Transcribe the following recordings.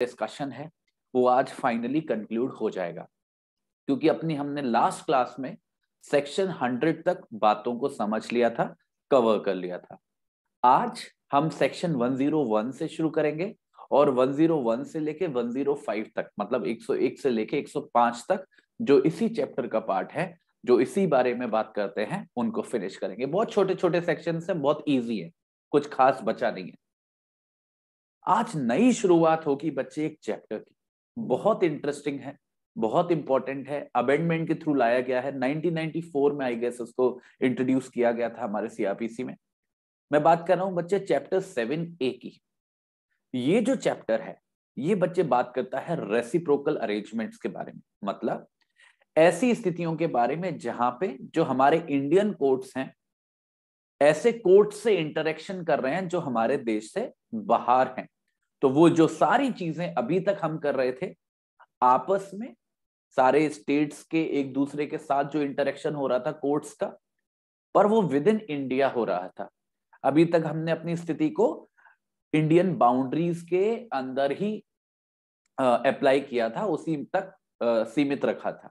Discussion है वो आज फाइनली कंक्लूड हो जाएगा क्योंकि अपनी हमने लास्ट क्लास में सेक्शन हंड्रेड तक बातों को समझ लिया था कवर कर लिया था आज हम सेक्शन 101 से शुरू करेंगे और 101 से लेके 105 तक मतलब 101 से लेके 105 तक जो इसी चैप्टर का पार्ट है जो इसी बारे में बात करते हैं उनको फिनिश करेंगे बहुत छोटे छोटे सेक्शन है बहुत ईजी है कुछ खास बचा नहीं है आज नई शुरुआत होगी बच्चे एक चैप्टर की बहुत इंटरेस्टिंग है बहुत इंपॉर्टेंट है अबेंडमेंट के थ्रू लाया गया है 1994 में आई गेस उसको इंट्रोड्यूस किया गया था हमारे सीआरपीसी में मैं बात कर रहा हूं बच्चे चैप्टर सेवन ए की ये जो चैप्टर है ये बच्चे बात करता है रेसिप्रोकल अरेंजमेंट्स के बारे में मतलब ऐसी स्थितियों के बारे में जहां पे जो हमारे इंडियन कोर्ट्स हैं ऐसे कोर्ट से इंटरेक्शन कर रहे हैं जो हमारे देश से बाहर हैं तो वो जो सारी चीजें अभी तक हम कर रहे थे आपस में सारे स्टेट्स के एक दूसरे के साथ जो इंटरेक्शन हो रहा था कोर्ट्स का पर वो विद इन इंडिया हो रहा था अभी तक हमने अपनी स्थिति को इंडियन बाउंड्रीज के अंदर ही अप्लाई किया था उसी तक आ, सीमित रखा था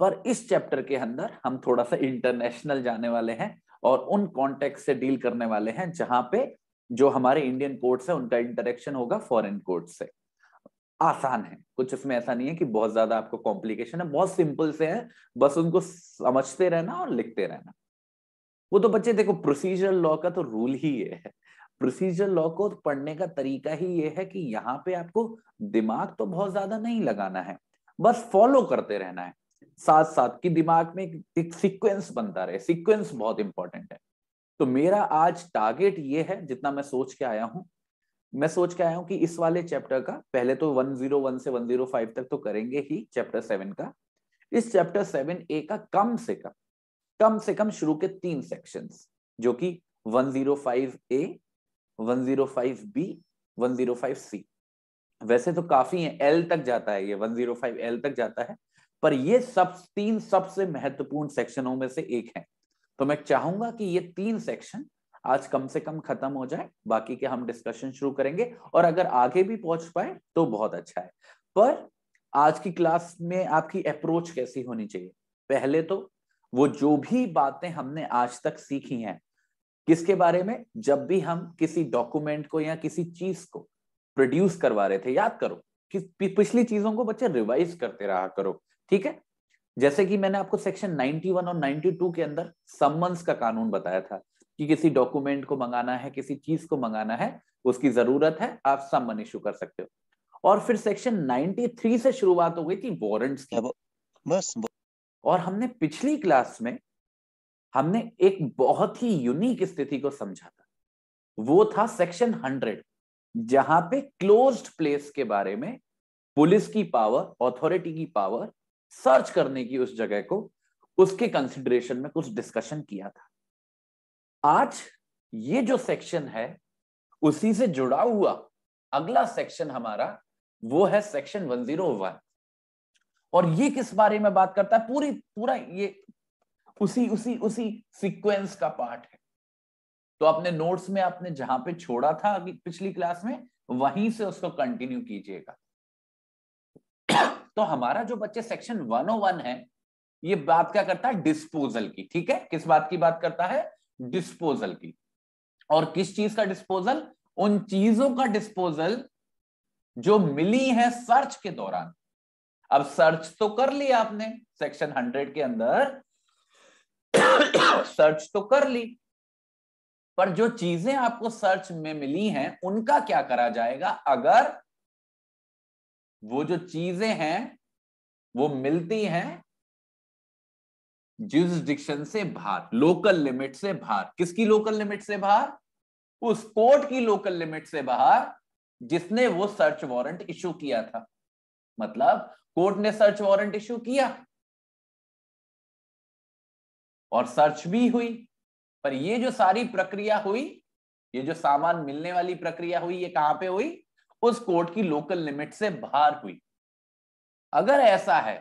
पर इस चैप्टर के अंदर हम थोड़ा सा इंटरनेशनल जाने वाले हैं और उन कॉन्टेक्ट से डील करने वाले हैं जहां पे जो हमारे इंडियन कोर्ट्स है उनका इंटरेक्शन होगा फॉरेन कोर्ट से आसान है कुछ इसमें ऐसा नहीं है कि बहुत ज्यादा आपको कॉम्प्लिकेशन है बहुत सिंपल से है बस उनको समझते रहना और लिखते रहना वो तो बच्चे देखो प्रोसीजर लॉ का तो रूल ही ये है प्रोसीजर लॉ को पढ़ने का तरीका ही ये है कि यहाँ पे आपको दिमाग तो बहुत ज्यादा नहीं लगाना है बस फॉलो करते रहना है साथ साथ कि दिमाग में एक सीक्वेंस बनता रहे सीक्वेंस बहुत इंपॉर्टेंट है तो मेरा आज टारगेट ये है जितना मैं सोच के आया हूं मैं सोच के आया हूं कि इस वाले चैप्टर का पहले तो 101 से 105 तक तो करेंगे ही चैप्टर सेवन का इस चैप्टर सेवन ए का कम से कम कम से कम शुरू के तीन सेक्शन जो कि 105 ए 105 बी 105 सी वैसे तो काफी है एल तक जाता है ये 105 एल तक जाता है पर ये सब तीन सबसे महत्वपूर्ण सेक्शनों में से एक है तो मैं चाहूंगा कि ये तीन सेक्शन आज कम से कम खत्म हो जाए बाकी के हम डिस्कशन शुरू करेंगे और अगर आगे भी पहुंच पाए तो बहुत अच्छा है पर आज की क्लास में आपकी अप्रोच कैसी होनी चाहिए पहले तो वो जो भी बातें हमने आज तक सीखी हैं किसके बारे में जब भी हम किसी डॉक्यूमेंट को या किसी चीज को प्रोड्यूस करवा रहे थे याद करो कि पिछली चीजों को बच्चे रिवाइज करते रहा करो ठीक है जैसे कि मैंने आपको सेक्शन 91 और 92 के अंदर सम्मंस का कानून बताया था कि किसी डॉक्यूमेंट को मंगाना है किसी चीज को मंगाना है उसकी जरूरत है आप सम्मन इशू कर सकते हो और फिर सेक्शन 93 से शुरुआत हो गई थी वारंट्स की बस और हमने पिछली क्लास में हमने एक बहुत ही यूनिक स्थिति को समझा था वो था सेक्शन हंड्रेड जहां पे क्लोज्ड प्लेस के बारे में पुलिस की पावर ऑथोरिटी की पावर सर्च करने की उस जगह को उसके कंसिडरेशन में कुछ डिस्कशन किया था आज ये जो सेक्शन है उसी से जुड़ा हुआ अगला सेक्शन हमारा वो है सेक्शन 101 और ये किस बारे में बात करता है पूरी पूरा ये उसी उसी उसी सीक्वेंस का पार्ट है तो अपने नोट्स में आपने जहां पे छोड़ा था पिछली क्लास में वहीं से उसको कंटिन्यू कीजिएगा तो हमारा जो बच्चे सेक्शन वन ओ वन है ये बात क्या करता है डिस्पोजल की ठीक है किस बात की बात करता है डिस्पोजल की और किस चीज का डिस्पोजल उन चीजों का डिस्पोजल जो मिली है सर्च के दौरान अब सर्च तो कर ली आपने सेक्शन हंड्रेड के अंदर सर्च तो कर ली पर जो चीजें आपको सर्च में मिली हैं उनका क्या करा जाएगा अगर वो जो चीजें हैं वो मिलती हैं डिक्शन से बाहर लोकल लिमिट से बाहर किसकी लोकल लिमिट से बाहर उस कोर्ट की लोकल लिमिट से बाहर जिसने वो सर्च वारंट इशू किया था मतलब कोर्ट ने सर्च वारंट इशू किया और सर्च भी हुई पर ये जो सारी प्रक्रिया हुई ये जो सामान मिलने वाली प्रक्रिया हुई ये कहां पे हुई उस कोर्ट की लोकल लिमिट से बाहर हुई अगर ऐसा है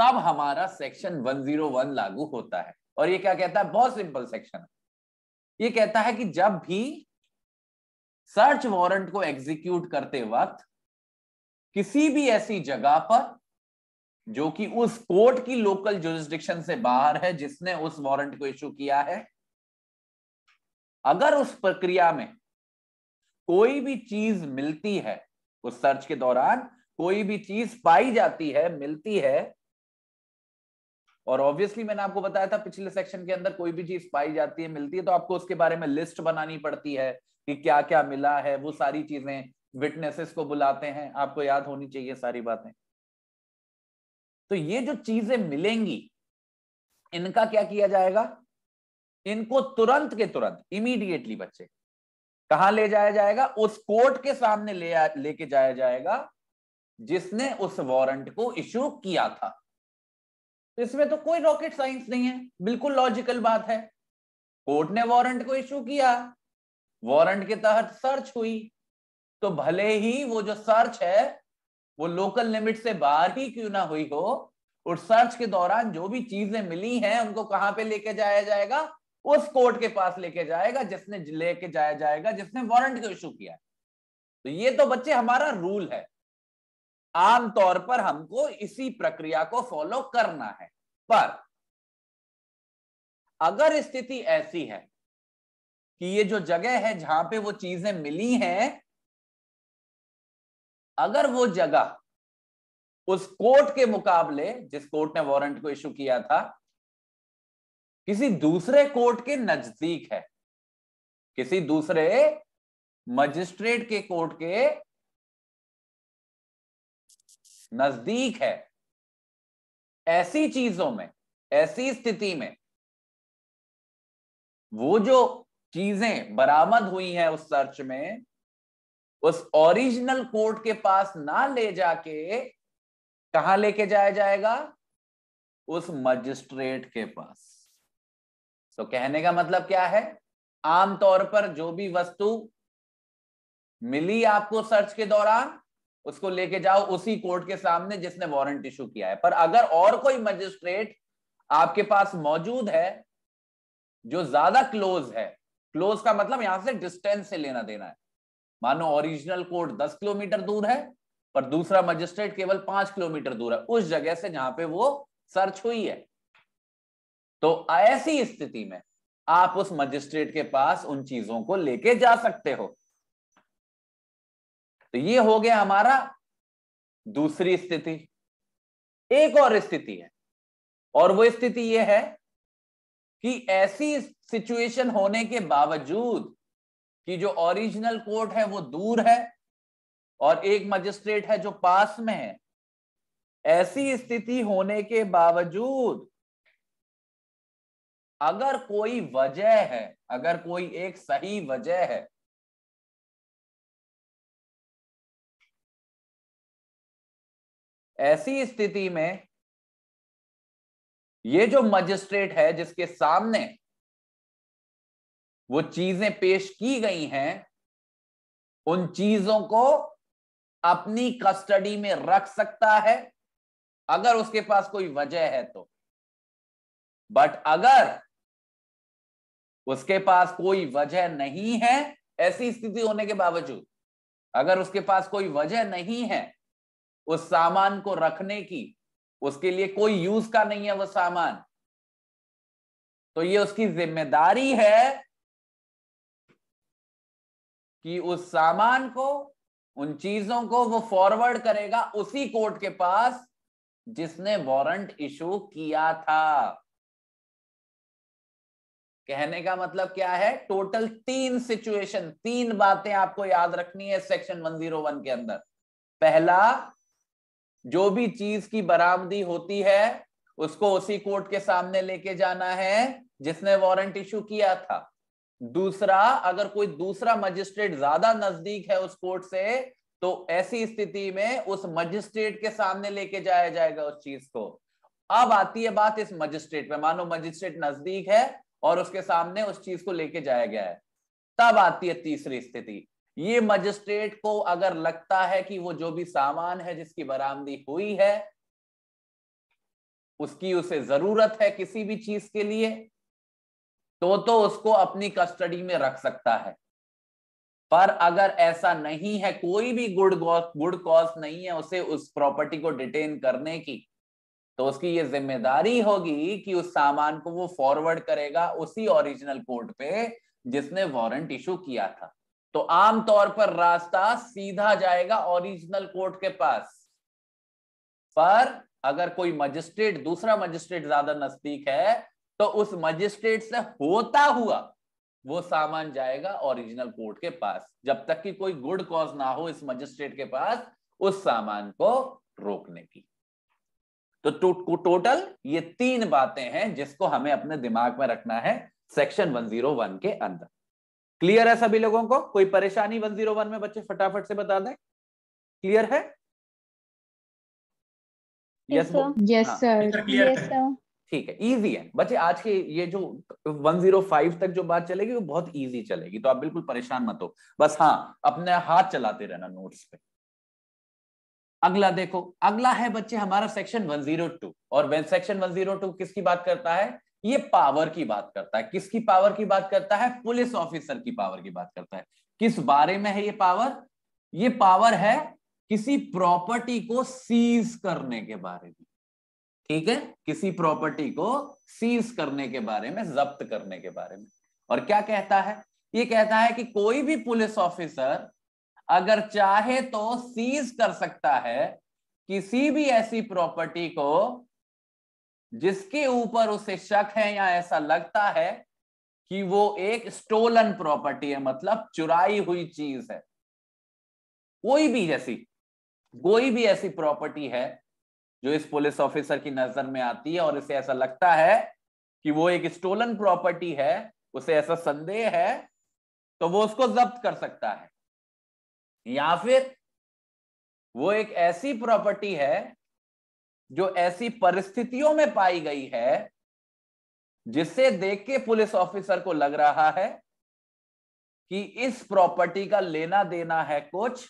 तब हमारा सेक्शन 101 लागू होता है और ये क्या कहता है बहुत सिंपल सेक्शन है ये कहता है कि जब भी सर्च वारंट को एग्जीक्यूट करते वक्त किसी भी ऐसी जगह पर जो कि उस कोर्ट की लोकल जुरिस्डिक्शन से बाहर है जिसने उस वारंट को इश्यू किया है अगर उस प्रक्रिया में कोई भी चीज मिलती है उस सर्च के दौरान कोई भी चीज पाई जाती है मिलती है और ऑब्वियसली मैंने आपको बताया था पिछले सेक्शन के अंदर कोई भी चीज पाई जाती है मिलती है तो आपको उसके बारे में लिस्ट बनानी पड़ती है कि क्या क्या मिला है वो सारी चीजें विटनेसेस को बुलाते हैं आपको याद होनी चाहिए सारी बातें तो ये जो चीजें मिलेंगी इनका क्या किया जाएगा इनको तुरंत के तुरंत इमीडिएटली बच्चे कहा ले जाया जाएगा उस कोर्ट के सामने ले लेके जाया जाएगा जिसने उस वारंट को इश्यू किया था इसमें तो कोई रॉकेट साइंस नहीं है बिल्कुल लॉजिकल बात है कोर्ट ने वारंट को इश्यू किया वारंट के तहत सर्च हुई तो भले ही वो जो सर्च है वो लोकल लिमिट से बाहर ही क्यों ना हुई हो और सर्च के दौरान जो भी चीजें मिली हैं उनको कहां पे लेके जाया जाएगा उस कोर्ट के पास लेके जाएगा जिसने लेके जाया जाएगा जिसने वारंट को इशू किया तो ये तो बच्चे हमारा रूल है आमतौर पर हमको इसी प्रक्रिया को फॉलो करना है पर अगर स्थिति ऐसी है कि ये जो जगह है जहां पे वो चीजें मिली हैं अगर वो जगह उस कोर्ट के मुकाबले जिस कोर्ट ने वारंट को इशू किया था किसी दूसरे कोर्ट के नजदीक है किसी दूसरे मजिस्ट्रेट के कोर्ट के नजदीक है ऐसी चीजों में ऐसी स्थिति में वो जो चीजें बरामद हुई हैं उस सर्च में उस ओरिजिनल कोर्ट के पास ना ले जाके कहा लेके जाया जाएगा उस मजिस्ट्रेट के पास तो कहने का मतलब क्या है आमतौर पर जो भी वस्तु मिली आपको सर्च के दौरान उसको लेके जाओ उसी कोर्ट के सामने जिसने वारंट इशू किया है पर अगर और कोई मजिस्ट्रेट आपके पास मौजूद है जो ज्यादा क्लोज है क्लोज का मतलब यहां से डिस्टेंस से लेना देना है मानो ओरिजिनल कोर्ट दस किलोमीटर दूर है पर दूसरा मजिस्ट्रेट केवल पांच किलोमीटर दूर है उस जगह से जहां पे वो सर्च हुई है तो ऐसी स्थिति में आप उस मजिस्ट्रेट के पास उन चीजों को लेके जा सकते हो तो ये हो गया हमारा दूसरी स्थिति एक और स्थिति है और वो स्थिति ये है कि ऐसी सिचुएशन होने के बावजूद कि जो ओरिजिनल कोर्ट है वो दूर है और एक मजिस्ट्रेट है जो पास में है ऐसी स्थिति होने के बावजूद अगर कोई वजह है अगर कोई एक सही वजह है ऐसी स्थिति में ये जो मजिस्ट्रेट है जिसके सामने वो चीजें पेश की गई हैं उन चीजों को अपनी कस्टडी में रख सकता है अगर उसके पास कोई वजह है तो बट अगर उसके पास कोई वजह नहीं है ऐसी स्थिति होने के बावजूद अगर उसके पास कोई वजह नहीं है उस सामान को रखने की उसके लिए कोई यूज का नहीं है वो सामान तो ये उसकी जिम्मेदारी है कि उस सामान को उन चीजों को वो फॉरवर्ड करेगा उसी कोर्ट के पास जिसने वारंट इशू किया था कहने का मतलब क्या है टोटल तीन सिचुएशन तीन बातें आपको याद रखनी है सेक्शन 101 के अंदर पहला जो भी चीज की बरामदी होती है उसको उसी कोर्ट के सामने लेके जाना है जिसने वारंट इशू किया था दूसरा अगर कोई दूसरा मजिस्ट्रेट ज्यादा नजदीक है उस कोर्ट से तो ऐसी स्थिति में उस मजिस्ट्रेट के सामने लेके जाया जाएगा उस चीज को अब आती है बात इस मजिस्ट्रेट पे मानो मजिस्ट्रेट नजदीक है और उसके सामने उस चीज को लेके जाया गया है तब आती है तीसरी स्थिति ये मजिस्ट्रेट को अगर लगता है कि वो जो भी सामान है जिसकी बरामदी हुई है उसकी उसे जरूरत है किसी भी चीज के लिए तो तो उसको अपनी कस्टडी में रख सकता है पर अगर ऐसा नहीं है कोई भी गुड गुड कॉज नहीं है उसे उस प्रॉपर्टी को डिटेन करने की तो उसकी ये जिम्मेदारी होगी कि उस सामान को वो फॉरवर्ड करेगा उसी ओरिजिनल कोर्ट पे जिसने वारंट इशू किया था तो आमतौर पर रास्ता सीधा जाएगा ओरिजिनल कोर्ट के पास पर अगर कोई मजिस्ट्रेट दूसरा मजिस्ट्रेट ज्यादा नजदीक है तो उस मजिस्ट्रेट से होता हुआ वो सामान जाएगा ओरिजिनल कोर्ट के पास जब तक कि कोई गुड कॉज ना हो इस मजिस्ट्रेट के पास उस सामान को रोकने की तो टो, टो, टोटल ये तीन बातें हैं जिसको हमें अपने दिमाग में रखना है सेक्शन 101 के अंदर क्लियर है सभी लोगों को कोई परेशानी 101 में बच्चे फटाफट से बता दें क्लियर है yes yes sir yes sir ठीक है इजी है बच्चे आज के ये जो 105 तक जो बात चलेगी वो बहुत इजी चलेगी तो आप बिल्कुल परेशान मत हो बस हाँ अपने हाथ चलाते रहना नोट्स पे अगला देखो अगला है बच्चे हमारा सेक्शन 102 और सेक्शन 102 किसकी बात करता है ये पावर की बात करता है किसकी पावर की बात करता है पुलिस ऑफिसर की पावर की बात करता है किस बारे में है ये पावर ये पावर है किसी प्रॉपर्टी को सीज करने के बारे में ठीक है किसी प्रॉपर्टी को सीज करने के बारे में जब्त करने के बारे में और क्या कहता है ये कहता है कि कोई भी पुलिस ऑफिसर अगर चाहे तो सीज कर सकता है किसी भी ऐसी प्रॉपर्टी को जिसके ऊपर उसे शक है या ऐसा लगता है कि वो एक स्टोलन प्रॉपर्टी है मतलब चुराई हुई चीज है कोई भी जैसी कोई भी ऐसी प्रॉपर्टी है जो इस पुलिस ऑफिसर की नजर में आती है और इसे ऐसा लगता है कि वो एक स्टोलन प्रॉपर्टी है उसे ऐसा संदेह है तो वो उसको जब्त कर सकता है या फिर वो एक ऐसी प्रॉपर्टी है जो ऐसी परिस्थितियों में पाई गई है जिसे देख के पुलिस ऑफिसर को लग रहा है कि इस प्रॉपर्टी का लेना देना है कुछ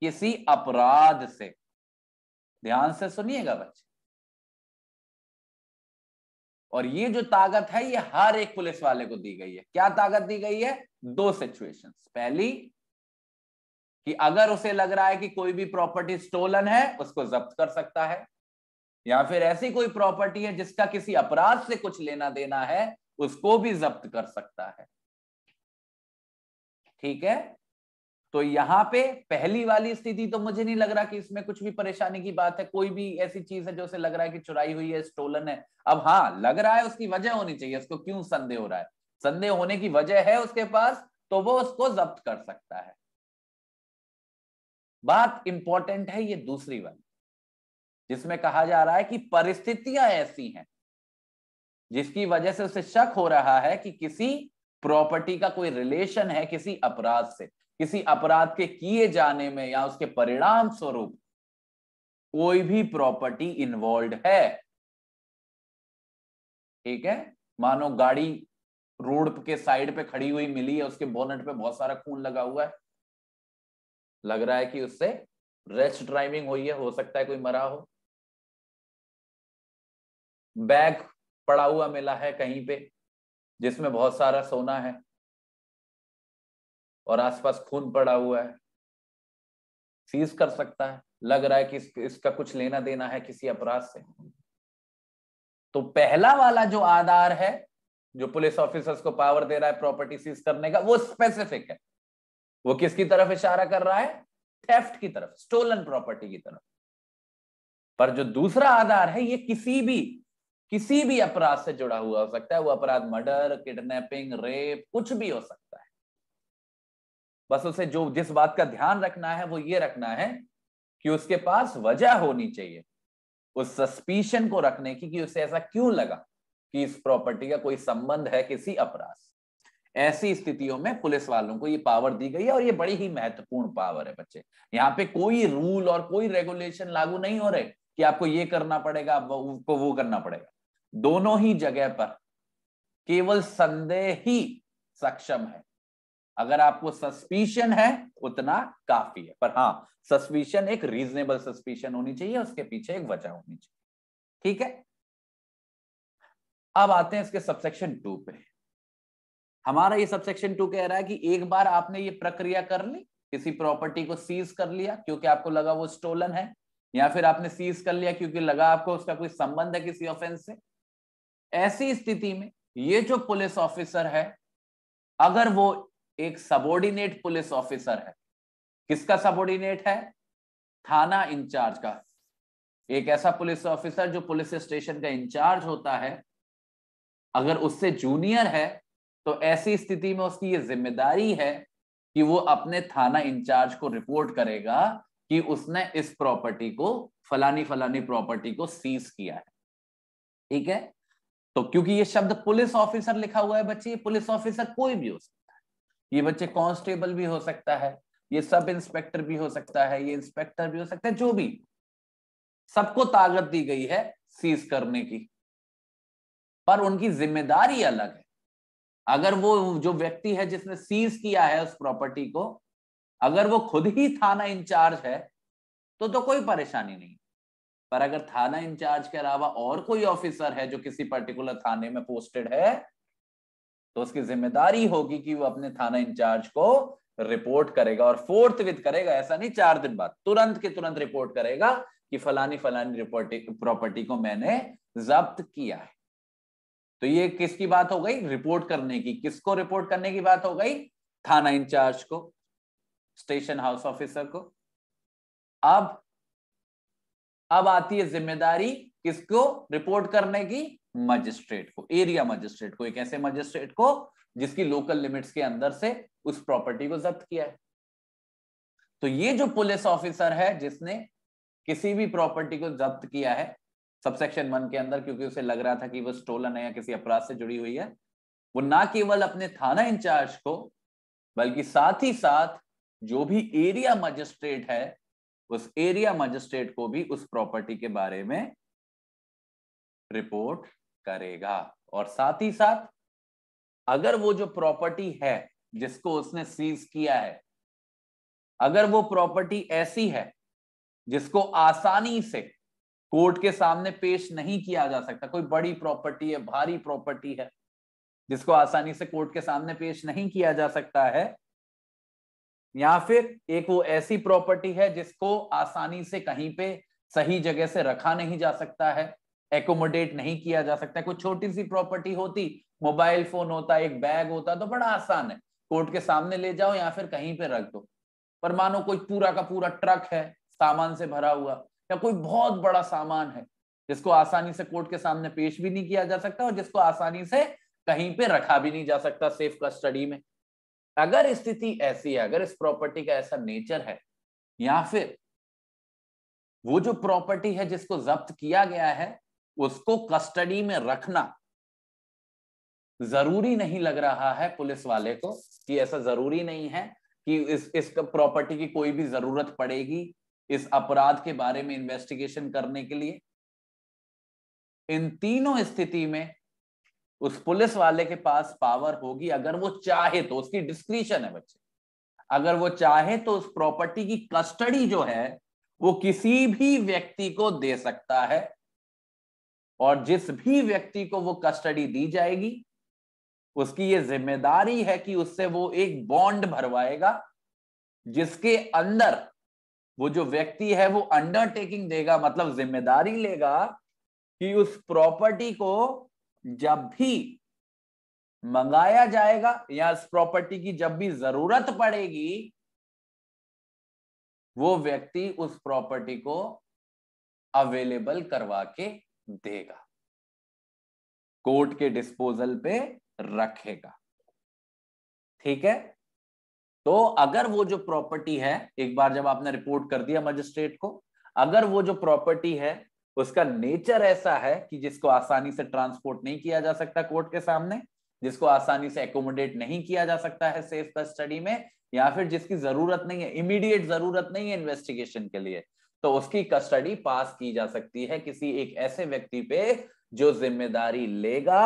किसी अपराध से ध्यान से सुनिएगा बच्चे और ये जो ताकत है ये हर एक पुलिस वाले को दी गई है क्या ताकत दी गई है दो सिचुएशंस पहली कि अगर उसे लग रहा है कि कोई भी प्रॉपर्टी स्टोलन है उसको जब्त कर सकता है या फिर ऐसी कोई प्रॉपर्टी है जिसका किसी अपराध से कुछ लेना देना है उसको भी जब्त कर सकता है ठीक है तो यहां पे पहली वाली स्थिति तो मुझे नहीं लग रहा कि इसमें कुछ भी परेशानी की बात है कोई भी ऐसी चीज है जो उसे लग रहा है कि चुराई हुई है स्टोलन है अब हाँ लग रहा है उसकी वजह होनी चाहिए उसको क्यों संदेह हो रहा है संदेह होने की वजह है उसके पास तो वो उसको जब्त कर सकता है बात इंपॉर्टेंट है ये दूसरी वाली जिसमें कहा जा रहा है कि परिस्थितियां ऐसी हैं जिसकी वजह से उसे शक हो रहा है कि किसी प्रॉपर्टी का कोई रिलेशन है किसी अपराध से किसी अपराध के किए जाने में या उसके परिणाम स्वरूप कोई भी प्रॉपर्टी इन्वॉल्व है ठीक है मानो गाड़ी रोड के साइड पे खड़ी हुई मिली है उसके बोनेट पे बहुत सारा खून लगा हुआ है लग रहा है कि उससे रेस्ट ड्राइविंग हुई है हो सकता है कोई मरा हो बैग पड़ा हुआ मिला है कहीं पे जिसमें बहुत सारा सोना है और आसपास खून पड़ा हुआ है सीज कर सकता है लग रहा है कि इसका कुछ लेना देना है किसी अपराध से तो पहला वाला जो आधार है जो पुलिस ऑफिसर्स को पावर दे रहा है प्रॉपर्टी सीज करने का वो स्पेसिफिक है वो किसकी तरफ इशारा कर रहा है थेफ्ट की तरफ स्टोलन प्रॉपर्टी की तरफ पर जो दूसरा आधार है ये किसी भी किसी भी अपराध से जुड़ा हुआ हो सकता है वो अपराध मर्डर किडनैपिंग रेप कुछ भी हो सकता है बस उसे जो जिस बात का ध्यान रखना है वो ये रखना है कि उसके पास वजह होनी चाहिए उस सस्पीशन को रखने की कि उसे ऐसा क्यों लगा कि इस प्रॉपर्टी का कोई संबंध है किसी अपराध ऐसी स्थितियों में पुलिस वालों को ये पावर दी गई है और ये बड़ी ही महत्वपूर्ण पावर है बच्चे यहाँ पे कोई रूल और कोई रेगुलेशन लागू नहीं हो रहे कि आपको ये करना पड़ेगा आपको वो करना पड़ेगा दोनों ही जगह पर केवल संदेह ही सक्षम है अगर आपको सस्पिशन है उतना काफी है पर हाँ सस्पिशन एक रीजनेबल सस्पिशन होनी चाहिए उसके पीछे एक वजह होनी चाहिए ठीक है अब आते हैं इसके सबसेक्शन टू पे हमारा ये सब सेक्शन टू कह रहा है कि एक बार आपने ये प्रक्रिया कर ली किसी प्रॉपर्टी को सीज कर लिया क्योंकि आपको लगा वो स्टोलन है या फिर आपने सीज कर लिया क्योंकि लगा आपको उसका कोई संबंध है किसी ऑफेंस से ऐसी स्थिति में ये जो पुलिस ऑफिसर है अगर वो एक सबोर्डिनेट पुलिस ऑफिसर है किसका सबोर्डिनेट है थाना इंचार्ज का एक ऐसा पुलिस ऑफिसर जो पुलिस स्टेशन का इंचार्ज होता है अगर उससे जूनियर है तो ऐसी स्थिति में उसकी ये जिम्मेदारी है कि वो अपने थाना इंचार्ज को रिपोर्ट करेगा कि उसने इस प्रॉपर्टी को फलानी फलानी प्रॉपर्टी को सीज किया है ठीक है तो क्योंकि ये शब्द पुलिस ऑफिसर लिखा हुआ है बच्चे ये पुलिस ऑफिसर कोई भी हो सकता है ये बच्चे कांस्टेबल भी हो सकता है ये सब इंस्पेक्टर भी हो सकता है ये इंस्पेक्टर भी हो सकता है जो भी सबको ताकत दी गई है सीज करने की पर उनकी जिम्मेदारी अलग है अगर वो जो व्यक्ति है जिसने सीज किया है उस प्रॉपर्टी को अगर वो खुद ही थाना इंचार्ज है तो तो कोई परेशानी नहीं पर अगर थाना इंचार्ज के अलावा और कोई ऑफिसर है जो किसी पर्टिकुलर थाने में पोस्टेड है तो उसकी जिम्मेदारी होगी कि वो अपने थाना इंचार्ज को रिपोर्ट करेगा और फोर्थ विद करेगा ऐसा नहीं चार दिन बाद तुरंत के तुरंत रिपोर्ट करेगा कि फलानी फलानी प्रॉपर्टी को मैंने जब्त किया है तो ये किसकी बात हो गई रिपोर्ट करने की किसको रिपोर्ट करने की बात हो गई थाना इंचार्ज को स्टेशन हाउस ऑफिसर को अब अब आती है जिम्मेदारी किसको रिपोर्ट करने की मजिस्ट्रेट को एरिया मजिस्ट्रेट को एक ऐसे मजिस्ट्रेट को जिसकी लोकल लिमिट्स के अंदर से उस प्रॉपर्टी को जब्त किया है तो ये जो पुलिस ऑफिसर है जिसने किसी भी प्रॉपर्टी को जब्त किया है सबसेक्शन वन के अंदर क्योंकि उसे लग रहा था कि वह स्टोलन है या किसी अपराध से जुड़ी हुई है वो ना केवल अपने थाना इंचार्ज को बल्कि साथ ही साथ जो भी एरिया मजिस्ट्रेट है उस एरिया मजिस्ट्रेट को भी उस प्रॉपर्टी के बारे में रिपोर्ट करेगा और साथ ही साथ अगर वो जो प्रॉपर्टी है जिसको उसने सीज किया है अगर वो प्रॉपर्टी ऐसी है जिसको आसानी से कोर्ट के सामने पेश नहीं किया जा सकता कोई बड़ी प्रॉपर्टी है भारी प्रॉपर्टी है जिसको आसानी से कोर्ट के सामने पेश नहीं किया जा सकता है या फिर एक वो ऐसी प्रॉपर्टी है जिसको आसानी से कहीं पे सही जगह से रखा नहीं जा सकता है एकोमोडेट नहीं किया जा सकता कोई छोटी सी प्रॉपर्टी होती मोबाइल फोन होता एक बैग होता तो बड़ा आसान है कोर्ट के सामने ले जाओ या फिर कहीं पे रख दो पर मानो कोई पूरा का पूरा ट्रक है सामान से भरा हुआ या कोई बहुत बड़ा सामान है जिसको आसानी से कोर्ट के सामने पेश भी नहीं किया जा सकता और जिसको आसानी से कहीं पे रखा भी नहीं जा सकता सेफ कस्टडी में अगर स्थिति ऐसी है अगर इस प्रॉपर्टी का ऐसा नेचर है या फिर वो जो प्रॉपर्टी है जिसको जब्त किया गया है उसको कस्टडी में रखना जरूरी नहीं लग रहा है पुलिस वाले को कि ऐसा जरूरी नहीं है कि इस इस प्रॉपर्टी की कोई भी जरूरत पड़ेगी इस अपराध के बारे में इन्वेस्टिगेशन करने के लिए इन तीनों स्थिति में उस पुलिस वाले के पास पावर होगी अगर वो चाहे तो उसकी डिस्क्रिशन है बच्चे अगर वो चाहे तो उस प्रॉपर्टी की कस्टडी जो है वो किसी भी व्यक्ति को दे सकता है और जिस भी व्यक्ति को वो कस्टडी दी जाएगी उसकी ये जिम्मेदारी है कि उससे वो एक बॉन्ड भरवाएगा जिसके अंदर वो जो व्यक्ति है वो अंडरटेकिंग देगा मतलब जिम्मेदारी लेगा कि उस प्रॉपर्टी को जब भी मंगाया जाएगा या उस प्रॉपर्टी की जब भी जरूरत पड़ेगी वो व्यक्ति उस प्रॉपर्टी को अवेलेबल करवा के देगा कोर्ट के डिस्पोजल पे रखेगा ठीक है तो अगर वो जो प्रॉपर्टी है एक बार जब आपने रिपोर्ट कर दिया मजिस्ट्रेट को अगर वो जो प्रॉपर्टी है उसका नेचर ऐसा है कि जिसको आसानी से ट्रांसपोर्ट नहीं किया जा सकता कोर्ट के सामने जिसको आसानी से एकोमोडेट नहीं किया जा सकता है सेफ कस्टडी में या फिर जिसकी जरूरत नहीं है इमीडिएट जरूरत नहीं है इन्वेस्टिगेशन के लिए तो उसकी कस्टडी पास की जा सकती है किसी एक ऐसे व्यक्ति पे जो जिम्मेदारी लेगा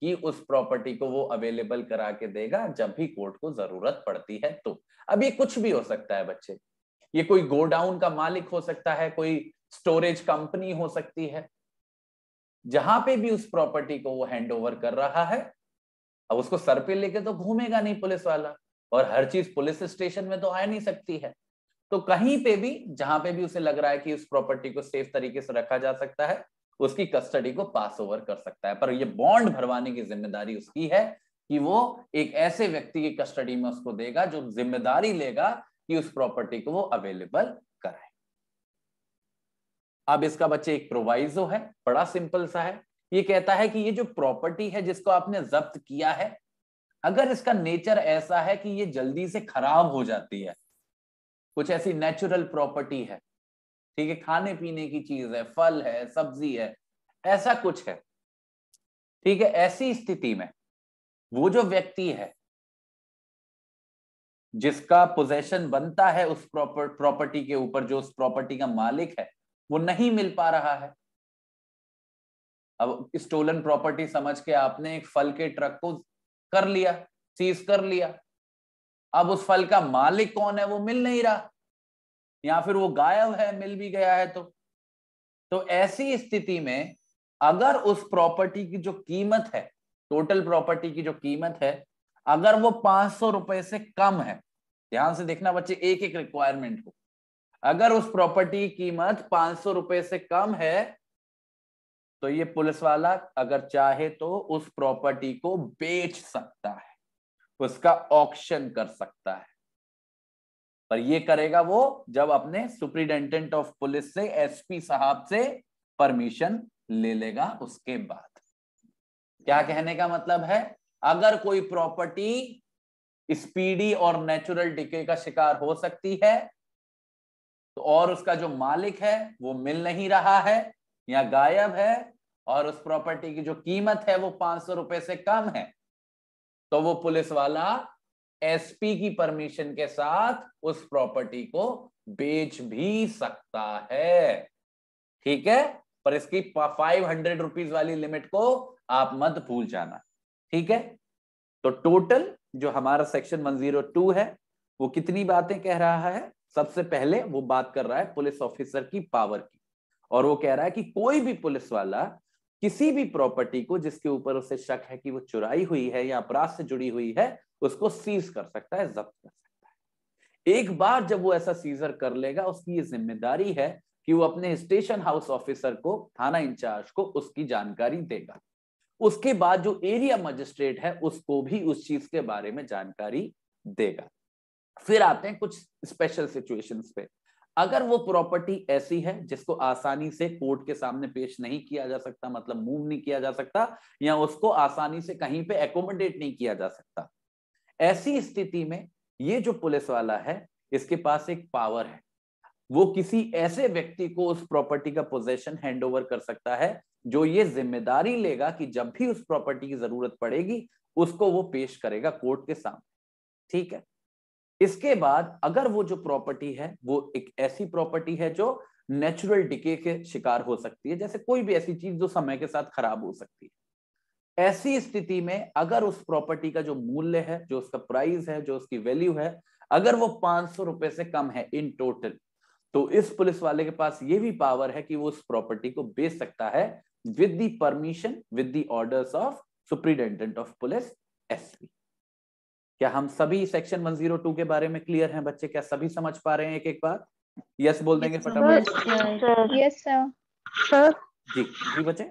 कि उस प्रॉपर्टी को वो अवेलेबल करा के देगा जब भी कोर्ट को जरूरत पड़ती है तो अब ये कुछ भी हो सकता है बच्चे ये कोई गोडाउन का मालिक हो सकता है कोई स्टोरेज कंपनी हो सकती है जहां पे भी उस प्रॉपर्टी को वो हैंड ओवर कर रहा है अब उसको सर पे लेके तो घूमेगा नहीं पुलिस वाला और हर चीज पुलिस स्टेशन में तो आ नहीं सकती है तो कहीं पे भी जहां पे भी उसे लग रहा है कि उस प्रॉपर्टी को सेफ तरीके से रखा जा सकता है उसकी कस्टडी को पास ओवर कर सकता है पर ये बॉन्ड भरवाने की जिम्मेदारी उसकी है कि वो एक ऐसे व्यक्ति की कस्टडी में उसको देगा जो जिम्मेदारी लेगा कि उस प्रॉपर्टी को वो अवेलेबल कराए अब इसका बच्चे एक प्रोवाइजो है बड़ा सिंपल सा है ये कहता है कि ये जो प्रॉपर्टी है जिसको आपने जब्त किया है अगर इसका नेचर ऐसा है कि ये जल्दी से खराब हो जाती है कुछ ऐसी नेचुरल प्रॉपर्टी है ठीक है खाने पीने की चीज है फल है सब्जी है ऐसा कुछ है ठीक है ऐसी स्थिति में वो जो व्यक्ति है जिसका पोजेशन बनता है उस प्रॉपर प्रॉपर्टी के ऊपर जो उस प्रॉपर्टी का मालिक है वो नहीं मिल पा रहा है अब स्टोलन प्रॉपर्टी समझ के आपने एक फल के ट्रक को कर लिया सीज कर लिया अब उस फल का मालिक कौन है वो मिल नहीं रहा या फिर वो गायब है मिल भी गया है तो तो ऐसी स्थिति में अगर उस प्रॉपर्टी की जो कीमत है टोटल प्रॉपर्टी की जो कीमत है अगर वो पांच सौ रुपए से कम है ध्यान से देखना बच्चे एक एक रिक्वायरमेंट को अगर उस प्रॉपर्टी की कीमत पांच सौ रुपए से कम है तो ये पुलिस वाला अगर चाहे तो उस प्रॉपर्टी को बेच सकता है उसका ऑक्शन कर सकता है पर ये करेगा वो जब अपने सुप्रिंटेंडेंट ऑफ पुलिस से एसपी साहब से परमिशन ले लेगा उसके बाद क्या कहने का मतलब है अगर कोई प्रॉपर्टी स्पीडी और नेचुरल डिके का शिकार हो सकती है तो और उसका जो मालिक है वो मिल नहीं रहा है या गायब है और उस प्रॉपर्टी की जो कीमत है वो पांच सौ रुपए से कम है तो वो पुलिस वाला एसपी की परमिशन के साथ उस प्रॉपर्टी को बेच भी सकता है ठीक है पर इसकी फाइव हंड्रेड रुपीज वाली लिमिट को आप मत भूल जाना ठीक है तो टोटल जो हमारा सेक्शन 102 है वो कितनी बातें कह रहा है सबसे पहले वो बात कर रहा है पुलिस ऑफिसर की पावर की और वो कह रहा है कि कोई भी पुलिस वाला किसी भी प्रॉपर्टी को जिसके ऊपर उसे शक है कि वो चुराई हुई है या अपराध से जुड़ी हुई है उसको सीज कर सकता है जब्त कर सकता है एक बार जब वो ऐसा सीजर कर लेगा उसकी ये जिम्मेदारी है कि वो अपने स्टेशन हाउस ऑफिसर को थाना इंचार्ज को उसकी जानकारी देगा उसके बाद जो एरिया मजिस्ट्रेट है उसको भी उस चीज के बारे में जानकारी देगा फिर आते हैं कुछ स्पेशल सिचुएशंस पे अगर वो प्रॉपर्टी ऐसी है जिसको आसानी से कोर्ट के सामने पेश नहीं किया जा सकता मतलब मूव नहीं किया जा सकता या उसको आसानी से कहीं पे एकोमोडेट नहीं किया जा सकता ऐसी स्थिति में ये जो पुलिस वाला है इसके पास एक पावर है वो किसी ऐसे व्यक्ति को उस प्रॉपर्टी का पोजेशन हैंड ओवर कर सकता है जो ये जिम्मेदारी लेगा कि जब भी उस प्रॉपर्टी की जरूरत पड़ेगी उसको वो पेश करेगा कोर्ट के सामने ठीक है इसके बाद अगर वो जो प्रॉपर्टी है वो एक ऐसी प्रॉपर्टी है जो नेचुरल डिके के शिकार हो सकती है जैसे कोई भी ऐसी चीज जो समय के साथ खराब हो सकती है ऐसी स्थिति में अगर उस प्रॉपर्टी का जो मूल्य है जो उसका प्राइस है जो उसकी वैल्यू है अगर वो पांच सौ रुपए से कम है इन टोटल तो इस पुलिस वाले के पास ये भी पावर है कि वो उस प्रॉपर्टी को बेच सकता है with the permission with the orders of superintendent of police S क्या हम सभी सेक्शन वन जीरो टू के बारे में क्लियर हैं बच्चे क्या सभी समझ पा रहे हैं एक एक बार यस बोल देंगे फटाफट यस सर जी जी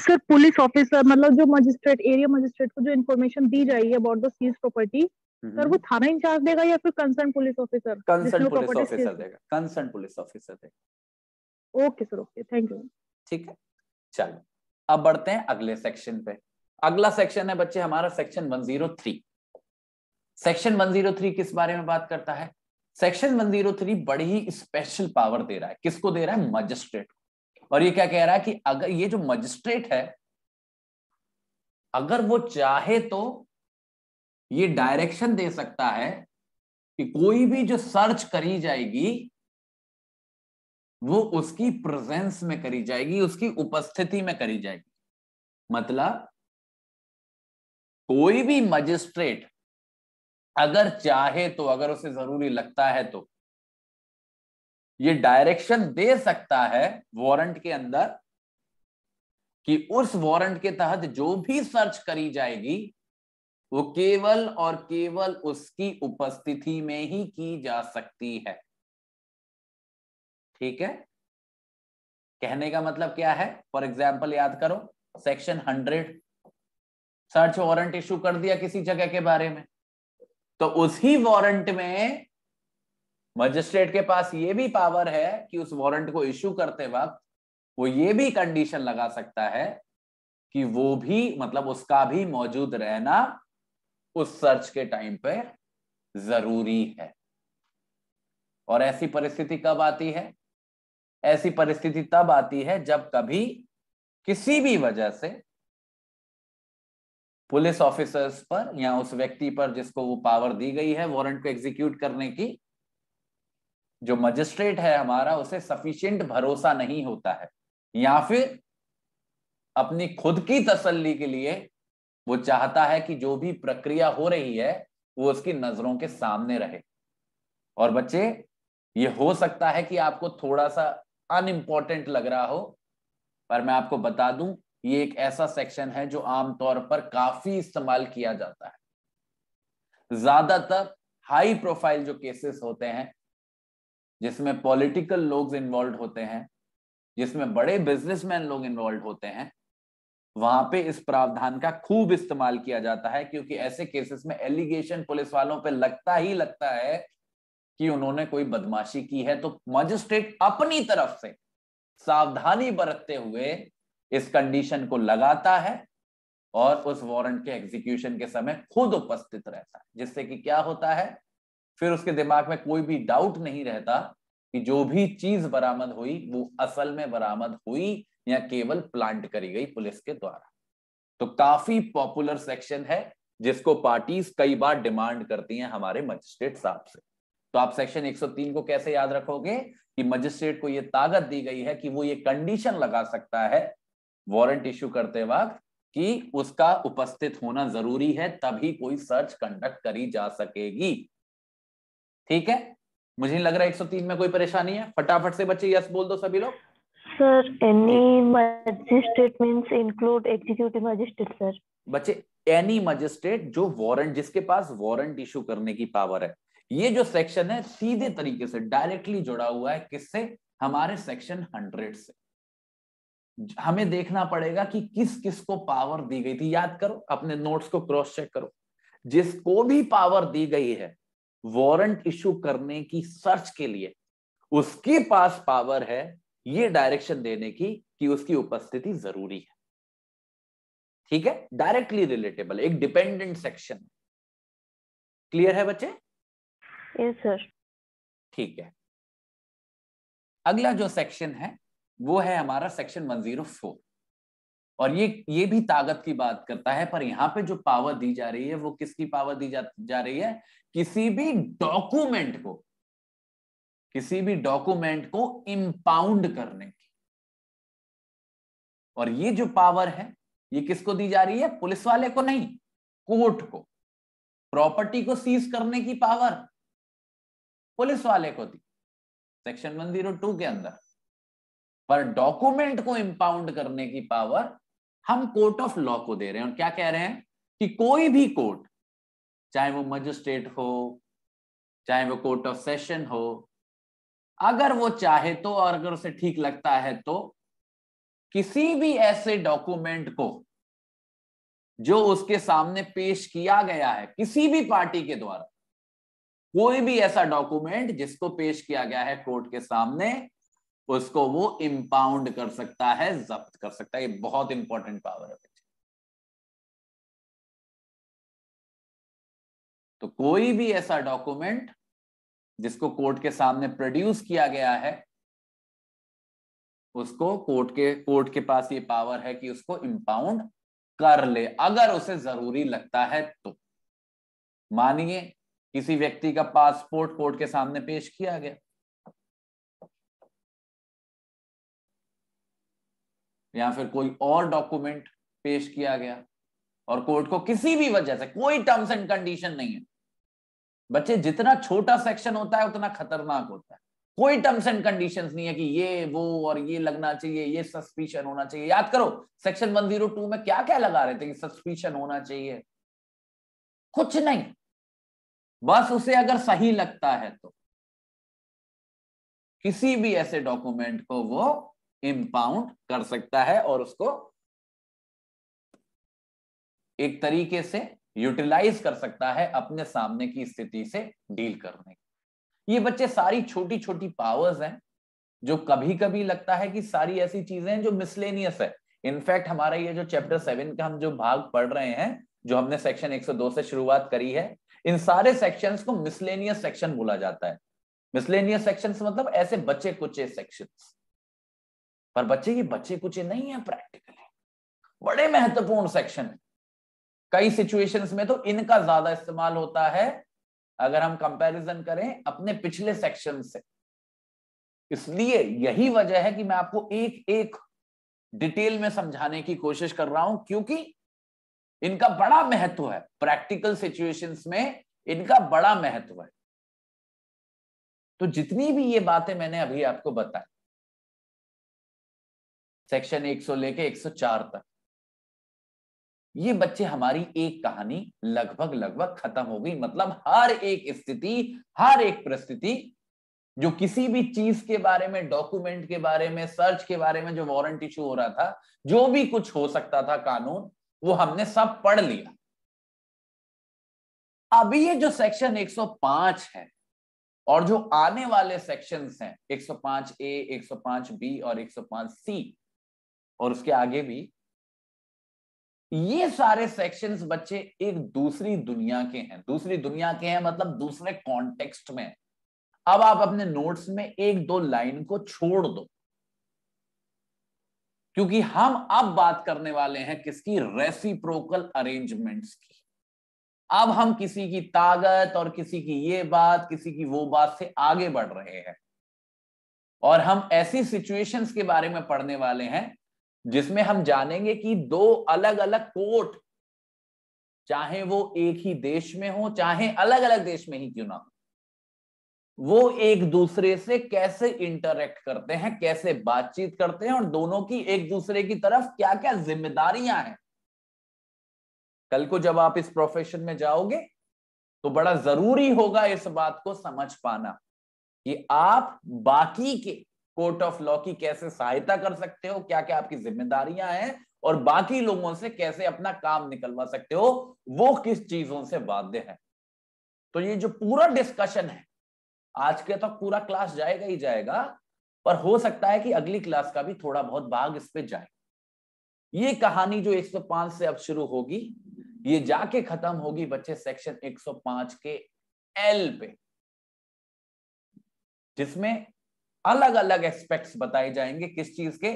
सर पुलिस ऑफिसर मतलब जो मजिस्ट्रेट एरिया मजिस्ट्रेट को जो इन्फॉर्मेशन दी जा रही है about the seize property sir वो थाना इंचार्ज देगा या फिर concern police officer concern police officer देगा कंसर्न पुलिस ऑफिसर देगा okay sir okay thank you ठीक है चलो अब बढ़ते हैं अगले सेक्शन पे अगला सेक्शन है बच्चे हमारा सेक्शन 103 सेक्शन 103 किस बारे में बात करता है सेक्शन 103 बड़ी ही स्पेशल पावर दे रहा है किसको दे रहा है मजिस्ट्रेट और ये क्या कह रहा है कि अगर ये जो मजिस्ट्रेट है अगर वो चाहे तो ये डायरेक्शन दे सकता है कि कोई भी जो सर्च करी जाएगी वो उसकी प्रेजेंस में करी जाएगी उसकी उपस्थिति में करी जाएगी मतलब कोई भी मजिस्ट्रेट अगर चाहे तो अगर उसे जरूरी लगता है तो ये डायरेक्शन दे सकता है वारंट के अंदर कि उस वारंट के तहत जो भी सर्च करी जाएगी वो केवल और केवल उसकी उपस्थिति में ही की जा सकती है ठीक है कहने का मतलब क्या है फॉर एग्जाम्पल याद करो section hundred search warrant issue कर दिया किसी जगह के बारे में तो उसी वारंट में मजिस्ट्रेट के पास ये भी पावर है कि उस वारंट को इश्यू करते वक्त वो ये भी कंडीशन लगा सकता है कि वो भी मतलब उसका भी मौजूद रहना उस सर्च के टाइम पे जरूरी है और ऐसी परिस्थिति कब आती है ऐसी परिस्थिति तब आती है जब कभी किसी भी वजह से पुलिस ऑफिसर्स पर या उस व्यक्ति पर जिसको वो पावर दी गई है वारंट को एग्जीक्यूट करने की जो मजिस्ट्रेट है हमारा उसे सफिशियंट भरोसा नहीं होता है या फिर अपनी खुद की तसल्ली के लिए वो चाहता है कि जो भी प्रक्रिया हो रही है वो उसकी नजरों के सामने रहे और बच्चे ये हो सकता है कि आपको थोड़ा सा अनइम्पॉर्टेंट लग रहा हो पर मैं आपको बता दूं ये एक ऐसा सेक्शन है जो आमतौर पर काफी इस्तेमाल किया जाता है ज्यादातर हाई प्रोफाइल जो केसेस होते हैं जिसमें पॉलिटिकल लोग इन्वॉल्व होते हैं जिसमें बड़े बिजनेसमैन लोग इन्वॉल्व होते हैं वहां पे इस प्रावधान का खूब इस्तेमाल किया जाता है क्योंकि ऐसे केसेस में एलिगेशन पुलिस वालों पे लगता ही लगता है कि उन्होंने कोई बदमाशी की है तो मजिस्ट्रेट अपनी तरफ से सावधानी बरतते हुए इस कंडीशन को लगाता है और उस वारंट के एग्जीक्यूशन के समय खुद उपस्थित रहता है जिससे कि क्या होता है फिर उसके दिमाग में कोई भी डाउट नहीं रहता कि जो भी चीज बरामद हुई वो असल में बरामद हुई या केवल प्लांट करी गई पुलिस के द्वारा तो काफी पॉपुलर सेक्शन है जिसको पार्टीज कई बार डिमांड करती हैं हमारे मजिस्ट्रेट साहब से तो आप सेक्शन 103 को कैसे याद रखोगे कि मजिस्ट्रेट को ये ताकत दी गई है कि वो ये कंडीशन लगा सकता है वारंट इश्यू करते वक्त कि उसका उपस्थित होना जरूरी है तभी कोई सर्च कंडक्ट करी जा सकेगी ठीक है मुझे नहीं लग रहा है 103 में कोई परेशानी है फटाफट से बच्चे यस बोल दो सभी लोग sir any magistrate means include executive magistrate sir बच्चे एनी मजिस्ट्रेट जो वारंट जिसके पास वारंट इशू करने की पावर है ये जो सेक्शन है सीधे तरीके से डायरेक्टली जुड़ा हुआ है किससे हमारे सेक्शन हंड्रेड से हमें देखना पड़ेगा कि किस किस को पावर दी गई थी याद करो अपने नोट्स को क्रॉस चेक करो जिसको भी पावर दी गई है वारंट इशू करने की सर्च के लिए उसके पास पावर है ये डायरेक्शन देने की कि उसकी उपस्थिति जरूरी है ठीक है डायरेक्टली रिलेटेबल एक डिपेंडेंट सेक्शन क्लियर है बच्चे यस सर ठीक है अगला जो सेक्शन है वो है हमारा सेक्शन 104 और ये ये भी ताकत की बात करता है पर यहाँ पे जो पावर दी जा रही है वो किसकी पावर दी जा, जा रही है किसी भी डॉक्यूमेंट को किसी भी डॉक्यूमेंट को इंपाउंड करने की और ये जो पावर है ये किसको दी जा रही है पुलिस वाले को नहीं कोर्ट को प्रॉपर्टी को सीज करने की पावर पुलिस वाले को दी सेक्शन वन जीरो टू के अंदर पर डॉक्यूमेंट को इंपाउंड करने की पावर हम कोर्ट ऑफ लॉ को दे रहे हैं और क्या कह रहे हैं कि कोई भी कोर्ट चाहे वो मजिस्ट्रेट हो चाहे वो कोर्ट ऑफ सेशन हो अगर वो चाहे तो और अगर उसे ठीक लगता है तो किसी भी ऐसे डॉक्यूमेंट को जो उसके सामने पेश किया गया है किसी भी पार्टी के द्वारा कोई भी ऐसा डॉक्यूमेंट जिसको पेश किया गया है कोर्ट के सामने उसको वो इंपाउंड कर सकता है जब्त कर सकता है ये बहुत इंपॉर्टेंट पावर है तो कोई भी ऐसा डॉक्यूमेंट जिसको कोर्ट के सामने प्रोड्यूस किया गया है उसको कोर्ट के कोर्ट के पास ये पावर है कि उसको इंपाउंड कर ले अगर उसे जरूरी लगता है तो मानिए किसी व्यक्ति का पासपोर्ट कोर्ट के सामने पेश किया गया या फिर कोई और डॉक्यूमेंट पेश किया गया और कोर्ट को किसी भी वजह से कोई टर्म्स एंड कंडीशन नहीं है बच्चे जितना छोटा सेक्शन होता है उतना खतरनाक होता है कोई टर्म्स एंड कंडीशंस नहीं है कि ये वो और ये लगना चाहिए ये सस्पिशन होना चाहिए याद करो सेक्शन 102 में क्या क्या लगा रहे थे कि सस्पिशन होना चाहिए कुछ नहीं बस उसे अगर सही लगता है तो किसी भी ऐसे डॉक्यूमेंट को वो इंपाउंड कर सकता है और उसको एक तरीके से यूटिलाइज कर सकता है अपने सामने की स्थिति से डील करने ये बच्चे सारी छोटी छोटी पावर्स हैं जो कभी कभी लगता है कि सारी ऐसी चीजें हैं जो मिसलेनियस है इनफैक्ट हमारा ये जो चैप्टर सेवन का हम जो भाग पढ़ रहे हैं जो हमने सेक्शन 102 से शुरुआत करी है इन सारे सेक्शन को मिसलेनियस सेक्शन बोला जाता है मिसलेनियस सेक्शन मतलब ऐसे बचे कुछ सेक्शन पर बच्चे की बच्चे कुछ नहीं है प्रैक्टिकल है बड़े महत्वपूर्ण सेक्शन है कई सिचुएशंस में तो इनका ज्यादा इस्तेमाल होता है अगर हम कंपैरिजन करें अपने पिछले सेक्शन से इसलिए यही वजह है कि मैं आपको एक एक डिटेल में समझाने की कोशिश कर रहा हूं क्योंकि इनका बड़ा महत्व है प्रैक्टिकल सिचुएशंस में इनका बड़ा महत्व है तो जितनी भी ये बातें मैंने अभी आपको बताई सेक्शन 100 लेके एक तक ये बच्चे हमारी एक कहानी लगभग लगभग खत्म हो गई मतलब हर एक स्थिति हर एक परिस्थिति जो किसी भी चीज के बारे में डॉक्यूमेंट के बारे में सर्च के बारे में जो वारंट इशू हो रहा था जो भी कुछ हो सकता था कानून वो हमने सब पढ़ लिया अभी ये जो सेक्शन 105 है और जो आने वाले सेक्शंस हैं 105 ए 105 बी और 105 सी और उसके आगे भी ये सारे सेक्शंस बच्चे एक दूसरी दुनिया के हैं दूसरी दुनिया के हैं मतलब दूसरे कॉन्टेक्स्ट में अब आप अपने नोट्स में एक दो लाइन को छोड़ दो क्योंकि हम अब बात करने वाले हैं किसकी रेसिप्रोकल अरेंजमेंट्स की अब हम किसी की ताकत और किसी की ये बात किसी की वो बात से आगे बढ़ रहे हैं और हम ऐसी सिचुएशंस के बारे में पढ़ने वाले हैं जिसमें हम जानेंगे कि दो अलग अलग कोर्ट चाहे वो एक ही देश में हो चाहे अलग अलग देश में ही क्यों ना हो वो एक दूसरे से कैसे इंटरेक्ट करते हैं कैसे बातचीत करते हैं और दोनों की एक दूसरे की तरफ क्या क्या जिम्मेदारियां हैं कल को जब आप इस प्रोफेशन में जाओगे तो बड़ा जरूरी होगा इस बात को समझ पाना कि आप बाकी के कोर्ट ऑफ लॉ की कैसे सहायता कर सकते हो क्या क्या आपकी जिम्मेदारियां हैं और बाकी लोगों से कैसे अपना काम निकलवा सकते हो वो किस चीजों से बाध्य है तो ये जो पूरा डिस्कशन है आज के तो पूरा क्लास जाएगा ही जाएगा पर हो सकता है कि अगली क्लास का भी थोड़ा बहुत भाग इस पे जाए ये कहानी जो 105 से अब शुरू होगी ये जाके खत्म होगी बच्चे सेक्शन 105 के एल पे जिसमें अलग अलग एस्पेक्ट्स बताए जाएंगे किस चीज के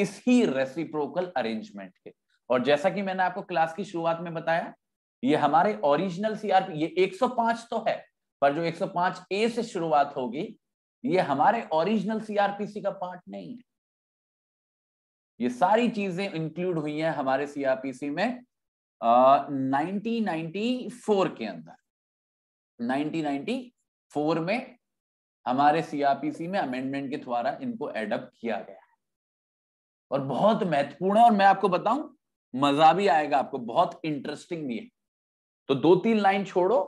इसी रेसिप्रोकल अरेंजमेंट के और जैसा कि मैंने आपको क्लास की शुरुआत में बताया ये हमारे ओरिजिनल सीआरपी ये 105 तो है पर जो 105 ए से शुरुआत होगी ये हमारे ओरिजिनल सीआरपीसी का पार्ट नहीं है ये सारी चीजें इंक्लूड हुई हैं हमारे सीआरपीसी में नाइनटीन uh, के अंदर 1994 में हमारे सीआरपीसी में अमेंडमेंट के द्वारा इनको एडअप किया गया है और बहुत महत्वपूर्ण है और मैं आपको बताऊं मजा भी आएगा आपको बहुत इंटरेस्टिंग भी है तो दो तीन लाइन छोड़ो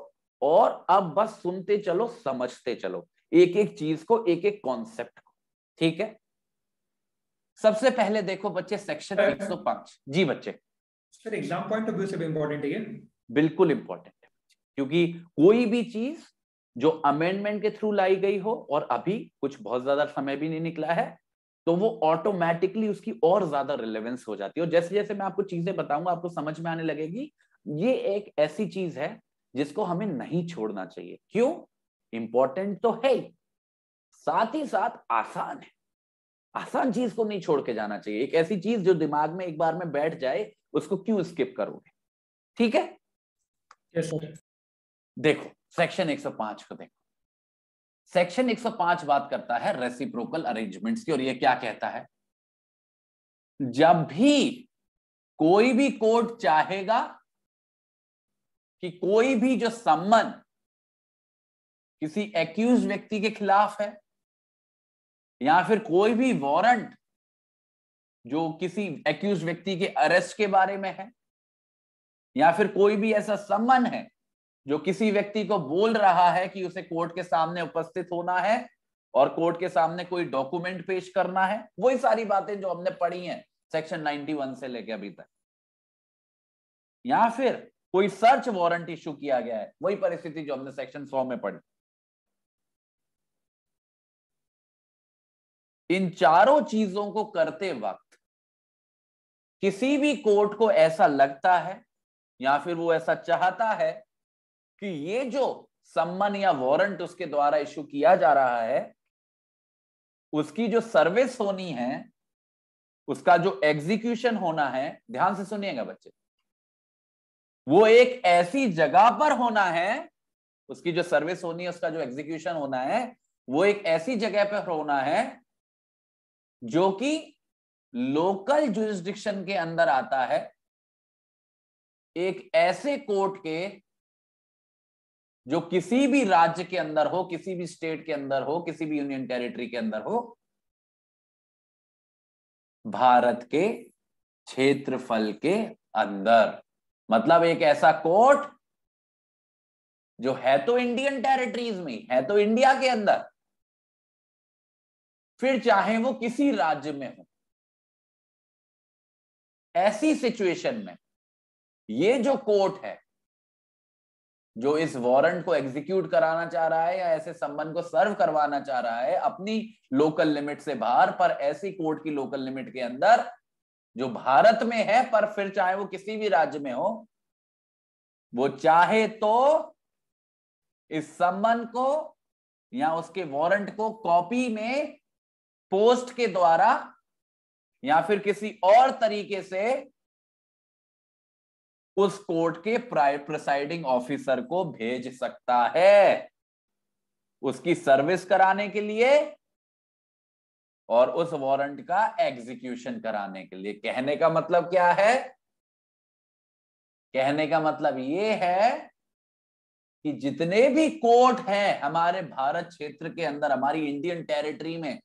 और अब बस सुनते चलो समझते चलो एक एक चीज को एक एक कॉन्सेप्ट को ठीक है सबसे पहले देखो बच्चे सेक्शन एक सौ पांच जी बच्चे sir exam point of view से भी इंपॉर्टेंट है बिल्कुल इंपॉर्टेंट है क्योंकि कोई भी चीज जो अमेंडमेंट के थ्रू लाई गई हो और अभी कुछ बहुत ज्यादा समय भी नहीं निकला है तो वो ऑटोमेटिकली उसकी और ज्यादा रिलेवेंस हो जाती है और जैसे जैसे मैं आपको चीजें बताऊंगा आपको समझ में आने लगेगी ये एक ऐसी चीज है जिसको हमें नहीं छोड़ना चाहिए क्यों इंपॉर्टेंट तो है ही साथ ही साथ आसान है आसान चीज को नहीं छोड़ के जाना चाहिए एक ऐसी चीज जो दिमाग में एक बार में बैठ जाए उसको क्यों स्किप करोगे ठीक है yes, देखो सेक्शन 105 को देखो सेक्शन 105 बात करता है रेसिप्रोकल अरेंजमेंट्स की और ये क्या कहता है जब भी कोई भी कोर्ट चाहेगा कि कोई भी जो सम्मन किसी एक्यूज व्यक्ति के खिलाफ है या फिर कोई भी वारंट जो किसी एक्यूज व्यक्ति के अरेस्ट के बारे में है या फिर कोई भी ऐसा सम्मन है जो किसी व्यक्ति को बोल रहा है कि उसे कोर्ट के सामने उपस्थित होना है और कोर्ट के सामने कोई डॉक्यूमेंट पेश करना है वही सारी बातें जो हमने पढ़ी हैं सेक्शन 91 से लेके अभी तक या फिर कोई सर्च वारंट इश्यू किया गया है वही परिस्थिति जो हमने सेक्शन 100 में पढ़ी इन चारों चीजों को करते वक्त किसी भी कोर्ट को ऐसा लगता है या फिर वो ऐसा चाहता है कि ये जो सम्मन या वारंट उसके द्वारा इश्यू किया जा रहा है उसकी जो सर्विस होनी है उसका जो एग्जीक्यूशन होना है ध्यान से सुनिएगा बच्चे वो एक ऐसी जगह पर होना है उसकी जो सर्विस होनी है उसका जो एग्जीक्यूशन होना है वो एक ऐसी जगह पर होना है जो कि लोकल जुरिस्डिक्शन के अंदर आता है एक ऐसे कोर्ट के जो किसी भी राज्य के अंदर हो किसी भी स्टेट के अंदर हो किसी भी यूनियन टेरिटरी के अंदर हो भारत के क्षेत्रफल के अंदर मतलब एक ऐसा कोर्ट जो है तो इंडियन टेरिटरीज में है तो इंडिया के अंदर फिर चाहे वो किसी राज्य में हो ऐसी सिचुएशन में ये जो कोर्ट है जो इस वारंट को एग्जीक्यूट कराना चाह रहा है या ऐसे संबंध को सर्व करवाना चाह रहा है अपनी लोकल लिमिट से बाहर पर ऐसी कोर्ट की लोकल लिमिट के अंदर जो भारत में है पर फिर चाहे वो किसी भी राज्य में हो वो चाहे तो इस संबंध को या उसके वारंट को कॉपी में पोस्ट के द्वारा या फिर किसी और तरीके से उस कोर्ट के प्रिसाइडिंग ऑफिसर को भेज सकता है उसकी सर्विस कराने के लिए और उस वारंट का एग्जीक्यूशन कराने के लिए कहने का मतलब क्या है कहने का मतलब ये है कि जितने भी कोर्ट हैं हमारे भारत क्षेत्र के अंदर हमारी इंडियन टेरिटरी में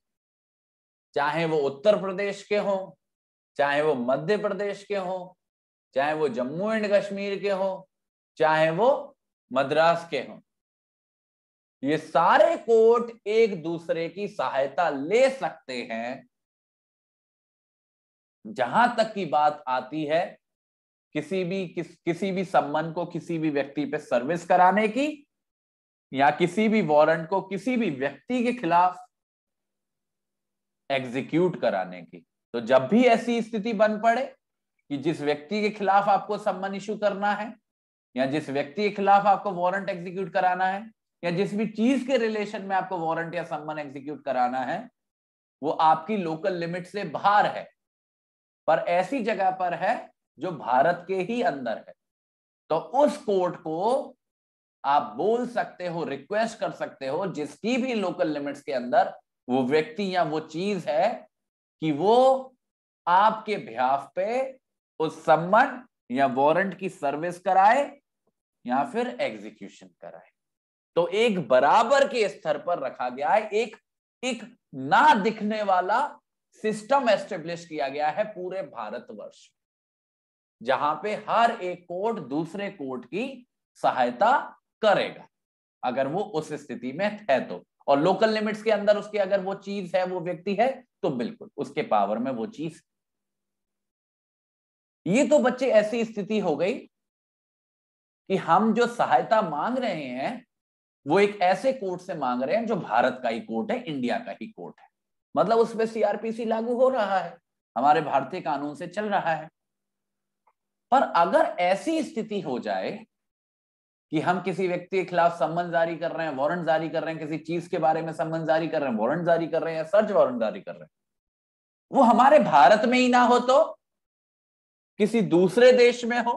चाहे वो उत्तर प्रदेश के हों चाहे वो मध्य प्रदेश के हों चाहे वो जम्मू एंड कश्मीर के हो चाहे वो मद्रास के हो ये सारे कोर्ट एक दूसरे की सहायता ले सकते हैं जहां तक की बात आती है किसी भी किस, किसी भी संबंध को किसी भी व्यक्ति पे सर्विस कराने की या किसी भी वारंट को किसी भी व्यक्ति के खिलाफ एग्जीक्यूट कराने की तो जब भी ऐसी स्थिति बन पड़े कि जिस व्यक्ति के खिलाफ आपको सम्मन इश्यू करना है या जिस व्यक्ति के खिलाफ आपको वारंट एग्जीक्यूट कराना है या जिस भी चीज के रिलेशन में आपको वारंट या सम्मन एग्जीक्यूट कराना है वो आपकी लोकल लिमिट से बाहर है पर ऐसी जगह पर है जो भारत के ही अंदर है तो उस कोर्ट को आप बोल सकते हो रिक्वेस्ट कर सकते हो जिसकी भी लोकल लिमिट्स के अंदर वो व्यक्ति या वो चीज है कि वो आपके भ्याफ पे उस सम्मन या वारंट की सर्विस कराए या फिर एग्जीक्यूशन कराए तो एक बराबर के स्तर पर रखा गया है एक एक ना दिखने वाला सिस्टम एस्टेब्लिश किया गया है पूरे भारतवर्ष जहां पे हर एक कोर्ट दूसरे कोर्ट की सहायता करेगा अगर वो उस स्थिति में है तो और लोकल लिमिट्स के अंदर उसके अगर वो चीज है वो व्यक्ति है तो बिल्कुल उसके पावर में वो चीज ये तो बच्चे ऐसी स्थिति हो गई कि हम जो सहायता मांग रहे हैं वो एक ऐसे कोर्ट से मांग रहे हैं जो भारत का ही कोर्ट है इंडिया का ही कोर्ट है मतलब उसमें सीआरपीसी लागू हो रहा है हमारे भारतीय कानून से चल रहा है पर अगर ऐसी स्थिति हो जाए कि हम किसी व्यक्ति के खिलाफ सम्मन जारी कर रहे हैं वारंट जारी कर रहे हैं किसी चीज के बारे में सम्मन जारी कर रहे हैं वारंट जारी कर रहे हैं सर्च वारंट जारी कर रहे हैं वो हमारे भारत में ही ना हो तो किसी दूसरे देश में हो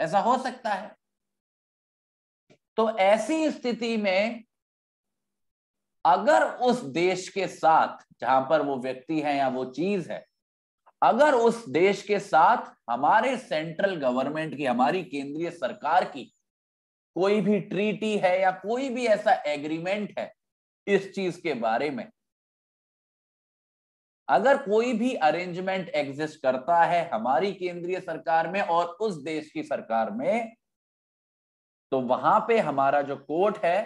ऐसा हो सकता है तो ऐसी स्थिति में अगर उस देश के साथ जहां पर वो व्यक्ति है या वो चीज है अगर उस देश के साथ हमारे सेंट्रल गवर्नमेंट की हमारी केंद्रीय सरकार की कोई भी ट्रीटी है या कोई भी ऐसा एग्रीमेंट है इस चीज के बारे में अगर कोई भी अरेंजमेंट एग्जिस्ट करता है हमारी केंद्रीय सरकार में और उस देश की सरकार में तो वहां पे हमारा जो कोर्ट है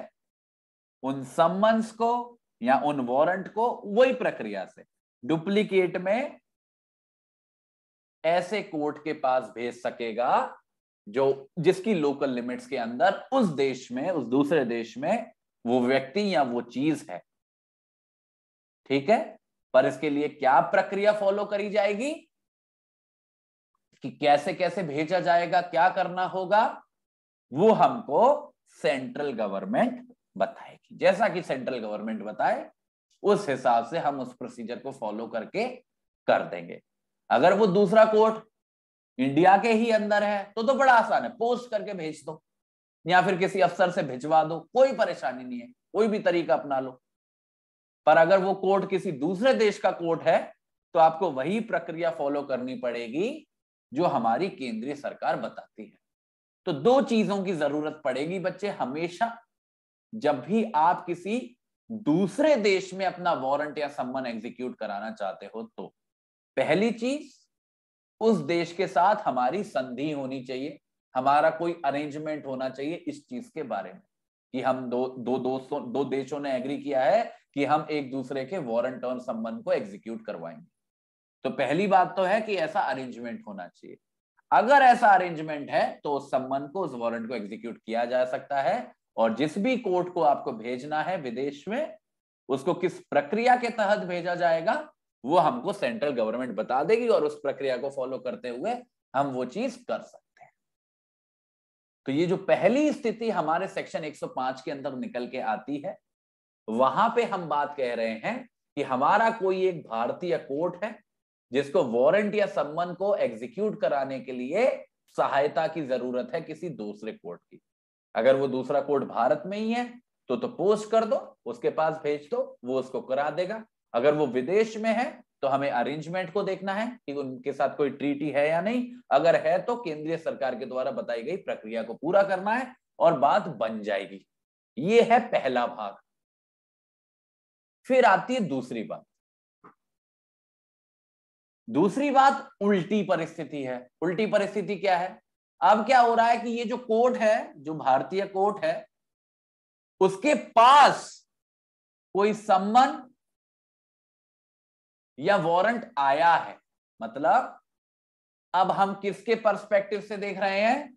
उन सम्मंस को या उन वारंट को वही प्रक्रिया से डुप्लीकेट में ऐसे कोर्ट के पास भेज सकेगा जो जिसकी लोकल लिमिट्स के अंदर उस देश में उस दूसरे देश में वो व्यक्ति या वो चीज है ठीक है पर इसके लिए क्या प्रक्रिया फॉलो करी जाएगी कि कैसे कैसे भेजा जाएगा क्या करना होगा वो हमको सेंट्रल गवर्नमेंट बताएगी जैसा कि सेंट्रल गवर्नमेंट बताए उस हिसाब से हम उस प्रोसीजर को फॉलो करके कर देंगे अगर वो दूसरा कोर्ट इंडिया के ही अंदर है तो तो बड़ा आसान है पोस्ट करके भेज दो या फिर किसी अफसर से भिजवा दो कोई परेशानी नहीं है कोई भी तरीका अपना लो पर अगर वो कोर्ट किसी दूसरे देश का कोर्ट है तो आपको वही प्रक्रिया फॉलो करनी पड़ेगी जो हमारी केंद्रीय सरकार बताती है तो दो चीजों की जरूरत पड़ेगी बच्चे हमेशा जब भी आप किसी दूसरे देश में अपना वारंट या सम्मन एग्जीक्यूट कराना चाहते हो तो पहली चीज उस देश के साथ हमारी संधि होनी चाहिए हमारा कोई अरेंजमेंट होना चाहिए इस चीज के बारे में कि हम दो दो दोस्तों दो देशों ने एग्री किया है कि हम एक दूसरे के वॉरंट और संबंध को एग्जीक्यूट करवाएंगे तो पहली बात तो है कि ऐसा अरेंजमेंट होना चाहिए अगर ऐसा अरेंजमेंट है तो उस संबंध को उस वॉरंट को एग्जीक्यूट किया जा सकता है और जिस भी कोर्ट को आपको भेजना है विदेश में उसको किस प्रक्रिया के तहत भेजा जाएगा वो हमको सेंट्रल गवर्नमेंट बता देगी और उस प्रक्रिया को फॉलो करते हुए हम वो चीज कर सकते तो ये जो पहली स्थिति हमारे सेक्शन 105 के अंदर निकल के आती है वहां पे हम बात कह रहे हैं कि हमारा कोई एक भारतीय कोर्ट है जिसको वारंट या सम्मन को एग्जीक्यूट कराने के लिए सहायता की जरूरत है किसी दूसरे कोर्ट की अगर वो दूसरा कोर्ट भारत में ही है तो तो पोस्ट कर दो उसके पास भेज दो वो उसको करा देगा अगर वो विदेश में है तो हमें अरेंजमेंट को देखना है कि उनके साथ कोई ट्रीटी है या नहीं अगर है तो केंद्रीय सरकार के द्वारा बताई गई प्रक्रिया को पूरा करना है और बात बन जाएगी ये है पहला भाग फिर आती है दूसरी बात दूसरी बात उल्टी परिस्थिति है उल्टी परिस्थिति क्या है अब क्या हो रहा है कि ये जो कोर्ट है जो भारतीय कोर्ट है उसके पास कोई संबंध या वारंट आया है मतलब अब हम किसके परस्पेक्टिव से देख रहे हैं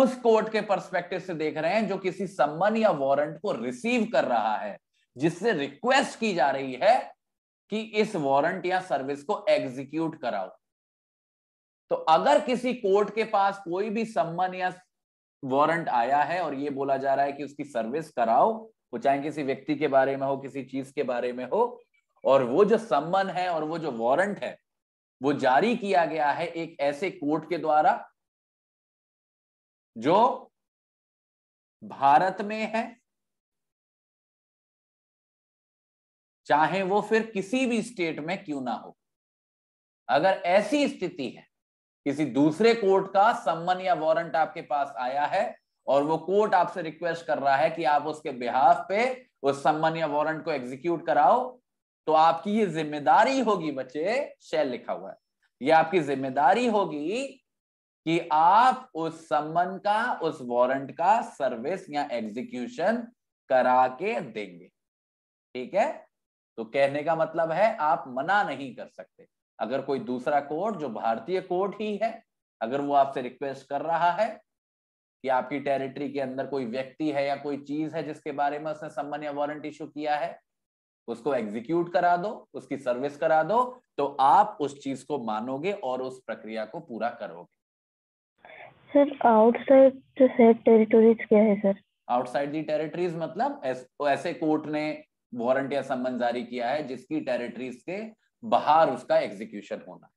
उस कोर्ट के परस्पेक्टिव से देख रहे हैं जो किसी सम्मन या वारंट को रिसीव कर रहा है जिससे रिक्वेस्ट की जा रही है कि इस वारंट या सर्विस को एग्जीक्यूट कराओ तो अगर किसी कोर्ट के पास कोई भी सम्मन या वारंट आया है और यह बोला जा रहा है कि उसकी सर्विस कराओ वो चाहे किसी व्यक्ति के बारे में हो किसी चीज के बारे में हो और वो जो सम्मन है और वो जो वारंट है वो जारी किया गया है एक ऐसे कोर्ट के द्वारा जो भारत में है चाहे वो फिर किसी भी स्टेट में क्यों ना हो अगर ऐसी स्थिति है किसी दूसरे कोर्ट का सम्मन या वारंट आपके पास आया है और वो कोर्ट आपसे रिक्वेस्ट कर रहा है कि आप उसके बिहाफ पे उस सम्मन या वारंट को एग्जीक्यूट कराओ तो आपकी ये जिम्मेदारी होगी बच्चे शेल लिखा हुआ है ये आपकी जिम्मेदारी होगी कि आप उस सम्मन का उस वारंट का सर्विस या एग्जीक्यूशन करा के देंगे ठीक है तो कहने का मतलब है आप मना नहीं कर सकते अगर कोई दूसरा कोर्ट जो भारतीय कोर्ट ही है अगर वो आपसे रिक्वेस्ट कर रहा है कि आपकी टेरिटरी के अंदर कोई व्यक्ति है या कोई चीज है जिसके बारे में उसने सम्मन या वारंट इशू किया है उसको एग्जीक्यूट करा दो उसकी सर्विस करा दो तो आप उस चीज को मानोगे और उस प्रक्रिया को पूरा करोगे सर आउटसाइड जो टेरिटोरीज क्या है सर आउटसाइड दी टेरिटरीज मतलब ऐसे कोर्ट ने वारंट या संबंध जारी किया है जिसकी टेरिटरीज के बाहर उसका एग्जीक्यूशन होना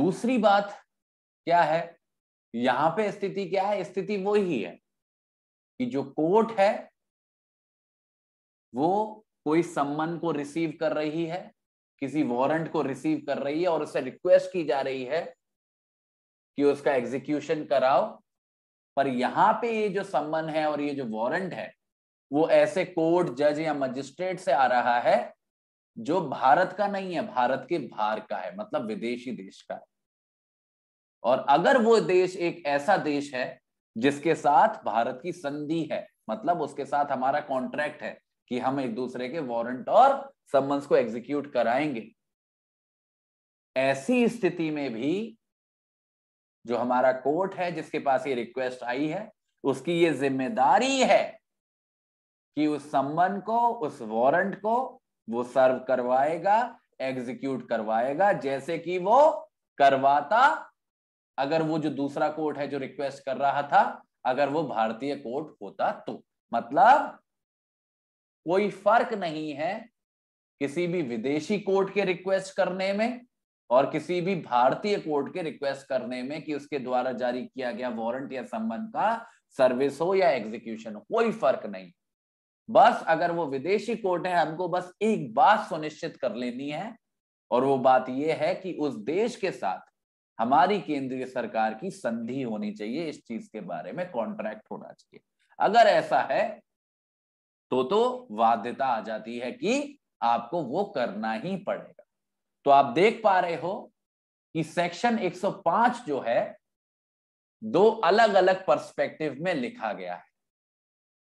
दूसरी बात क्या है यहां पे स्थिति क्या है स्थिति वो ही है कि जो कोर्ट है वो कोई सम्मन को रिसीव कर रही है किसी वारंट को रिसीव कर रही है और उससे रिक्वेस्ट की जा रही है कि उसका एग्जीक्यूशन कराओ पर यहाँ पे ये जो सम्मन है और ये जो वारंट है वो ऐसे कोर्ट जज या मजिस्ट्रेट से आ रहा है जो भारत का नहीं है भारत के बाहर का है मतलब विदेशी देश का है और अगर वो देश एक ऐसा देश है जिसके साथ भारत की संधि है मतलब उसके साथ हमारा कॉन्ट्रैक्ट है कि हम एक दूसरे के वारंट और सम्मन्स को एग्जीक्यूट कराएंगे ऐसी स्थिति में भी जो हमारा कोर्ट है जिसके पास ये रिक्वेस्ट आई है उसकी ये जिम्मेदारी है कि उस सम्मन को उस वारंट को वो सर्व करवाएगा एग्जीक्यूट करवाएगा जैसे कि वो करवाता अगर वो जो दूसरा कोर्ट है जो रिक्वेस्ट कर रहा था अगर वो भारतीय कोर्ट होता तो मतलब कोई फर्क नहीं है किसी भी विदेशी कोर्ट के रिक्वेस्ट करने में और किसी भी भारतीय कोर्ट के रिक्वेस्ट करने में कि उसके द्वारा जारी किया गया वारंट या संबंध का सर्विस हो या एग्जीक्यूशन हो कोई फर्क नहीं बस अगर वो विदेशी कोर्ट है हमको बस एक बात सुनिश्चित कर लेनी है और वो बात यह है कि उस देश के साथ हमारी केंद्रीय सरकार की संधि होनी चाहिए इस चीज के बारे में कॉन्ट्रैक्ट होना चाहिए अगर ऐसा है तो तो बाध्यता आ जाती है कि आपको वो करना ही पड़ेगा तो आप देख पा रहे हो कि सेक्शन 105 जो है दो अलग अलग पर्सपेक्टिव में लिखा गया है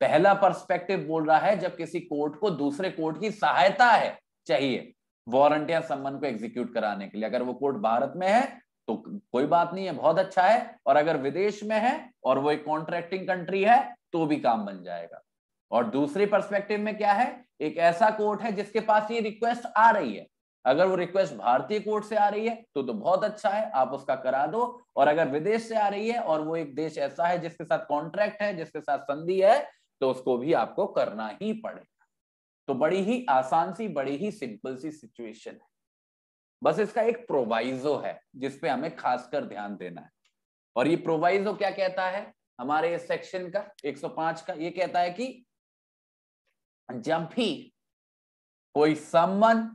पहला पर्सपेक्टिव बोल रहा है जब किसी कोर्ट को दूसरे कोर्ट की सहायता है चाहिए वारंट या संबंध को एग्जीक्यूट कराने के लिए अगर वो कोर्ट भारत में है तो कोई बात नहीं है बहुत अच्छा है और अगर विदेश में है और वो एक कॉन्ट्रैक्टिंग कंट्री है तो भी काम बन जाएगा और दूसरे पर्सपेक्टिव में क्या है एक ऐसा कोर्ट है जिसके पास ये रिक्वेस्ट आ रही है अगर वो रिक्वेस्ट भारतीय कोर्ट से आ रही है तो तो बहुत अच्छा है आप उसका करा दो और अगर विदेश से आ रही है और वो एक देश ऐसा है जिसके साथ कॉन्ट्रैक्ट है जिसके साथ संधि है तो उसको भी आपको करना ही पड़ेगा तो बड़ी ही आसान सी बड़ी ही सिंपल सी सिचुएशन है बस इसका एक प्रोवाइजो है जिसपे हमें खासकर ध्यान देना है और ये प्रोवाइजो क्या कहता है हमारे इस सेक्शन का 105 का ये कहता है कि जब भी कोई सम्मन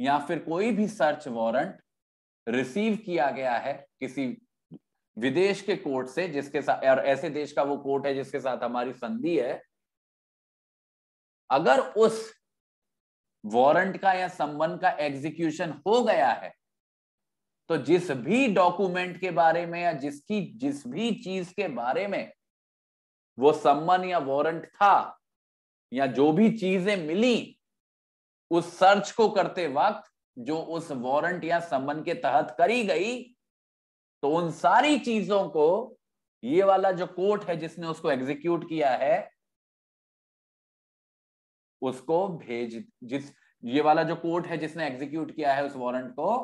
या फिर कोई भी सर्च वारंट रिसीव किया गया है किसी विदेश के कोर्ट से जिसके साथ और ऐसे देश का वो कोर्ट है जिसके साथ हमारी संधि है अगर उस वारंट का या संबंध का एग्जीक्यूशन हो गया है तो जिस भी डॉक्यूमेंट के बारे में या जिसकी जिस भी चीज के बारे में वो सम्मन या वारंट था या जो भी चीजें मिली उस सर्च को करते वक्त जो उस वारंट या समन के तहत करी गई तो उन सारी चीजों को ये वाला जो कोर्ट है जिसने उसको एग्जीक्यूट किया है उसको भेज जिस ये वाला जो कोर्ट है जिसने एग्जीक्यूट किया है उस वारंट को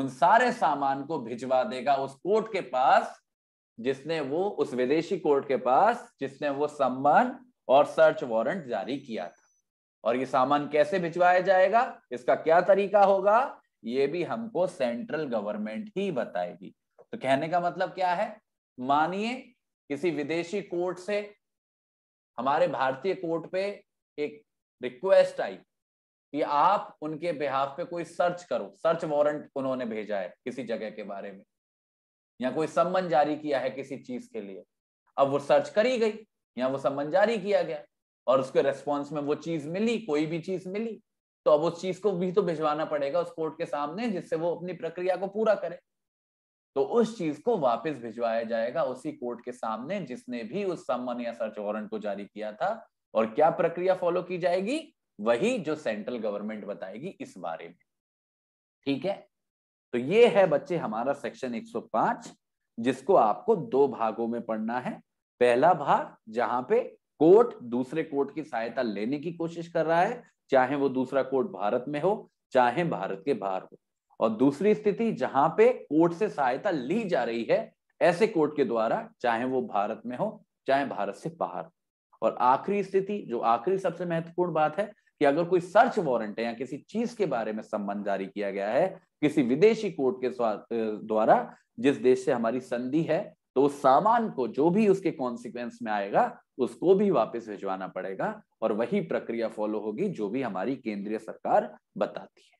उन सारे सामान को भिजवा देगा उस कोर्ट के पास जिसने वो उस विदेशी कोर्ट के पास जिसने वो सम्मान और सर्च वारंट जारी किया था और ये सामान कैसे भिजवाया जाएगा इसका क्या तरीका होगा ये भी हमको सेंट्रल गवर्नमेंट ही बताएगी तो कहने का मतलब क्या है मानिए किसी विदेशी कोर्ट से हमारे भारतीय कोर्ट पे एक रिक्वेस्ट आई कि आप उनके बिहाफ पे कोई सर्च करो सर्च वारंट उन्होंने भेजा है किसी जगह के बारे में या कोई सम्मन जारी किया है किसी चीज के लिए अब वो सर्च करी गई या वो समन जारी किया गया और उसके रेस्पॉन्स में वो चीज मिली कोई भी चीज मिली तो अब उस चीज को भी तो भिजवाना पड़ेगा उस कोर्ट के सामने जिससे वो अपनी प्रक्रिया को पूरा करे तो उस चीज को वापस भिजवाया जाएगा उसी कोर्ट के सामने जिसने भी उस सम्मन या सर्च वारंट को जारी किया था और क्या प्रक्रिया फॉलो की जाएगी वही जो सेंट्रल गवर्नमेंट बताएगी इस बारे में ठीक है तो ये है बच्चे हमारा सेक्शन 105 जिसको आपको दो भागों में पढ़ना है पहला भाग जहां पे कोर्ट दूसरे कोर्ट की सहायता लेने की कोशिश कर रहा है चाहे वो दूसरा कोर्ट भारत में हो चाहे भारत के बाहर हो और दूसरी स्थिति जहां पे कोर्ट से सहायता ली जा रही है ऐसे कोर्ट के द्वारा चाहे वो भारत में हो चाहे भारत से बाहर और आखिरी स्थिति जो आखिरी सबसे महत्वपूर्ण बात है कि अगर कोई सर्च वारंट है या किसी चीज के बारे में संबंध जारी किया गया है किसी विदेशी कोर्ट के द्वारा जिस देश से हमारी संधि है तो उस सामान को जो भी उसके कॉन्सिक्वेंस में आएगा उसको भी वापस भिजवाना पड़ेगा और वही प्रक्रिया फॉलो होगी जो भी हमारी केंद्रीय सरकार बताती है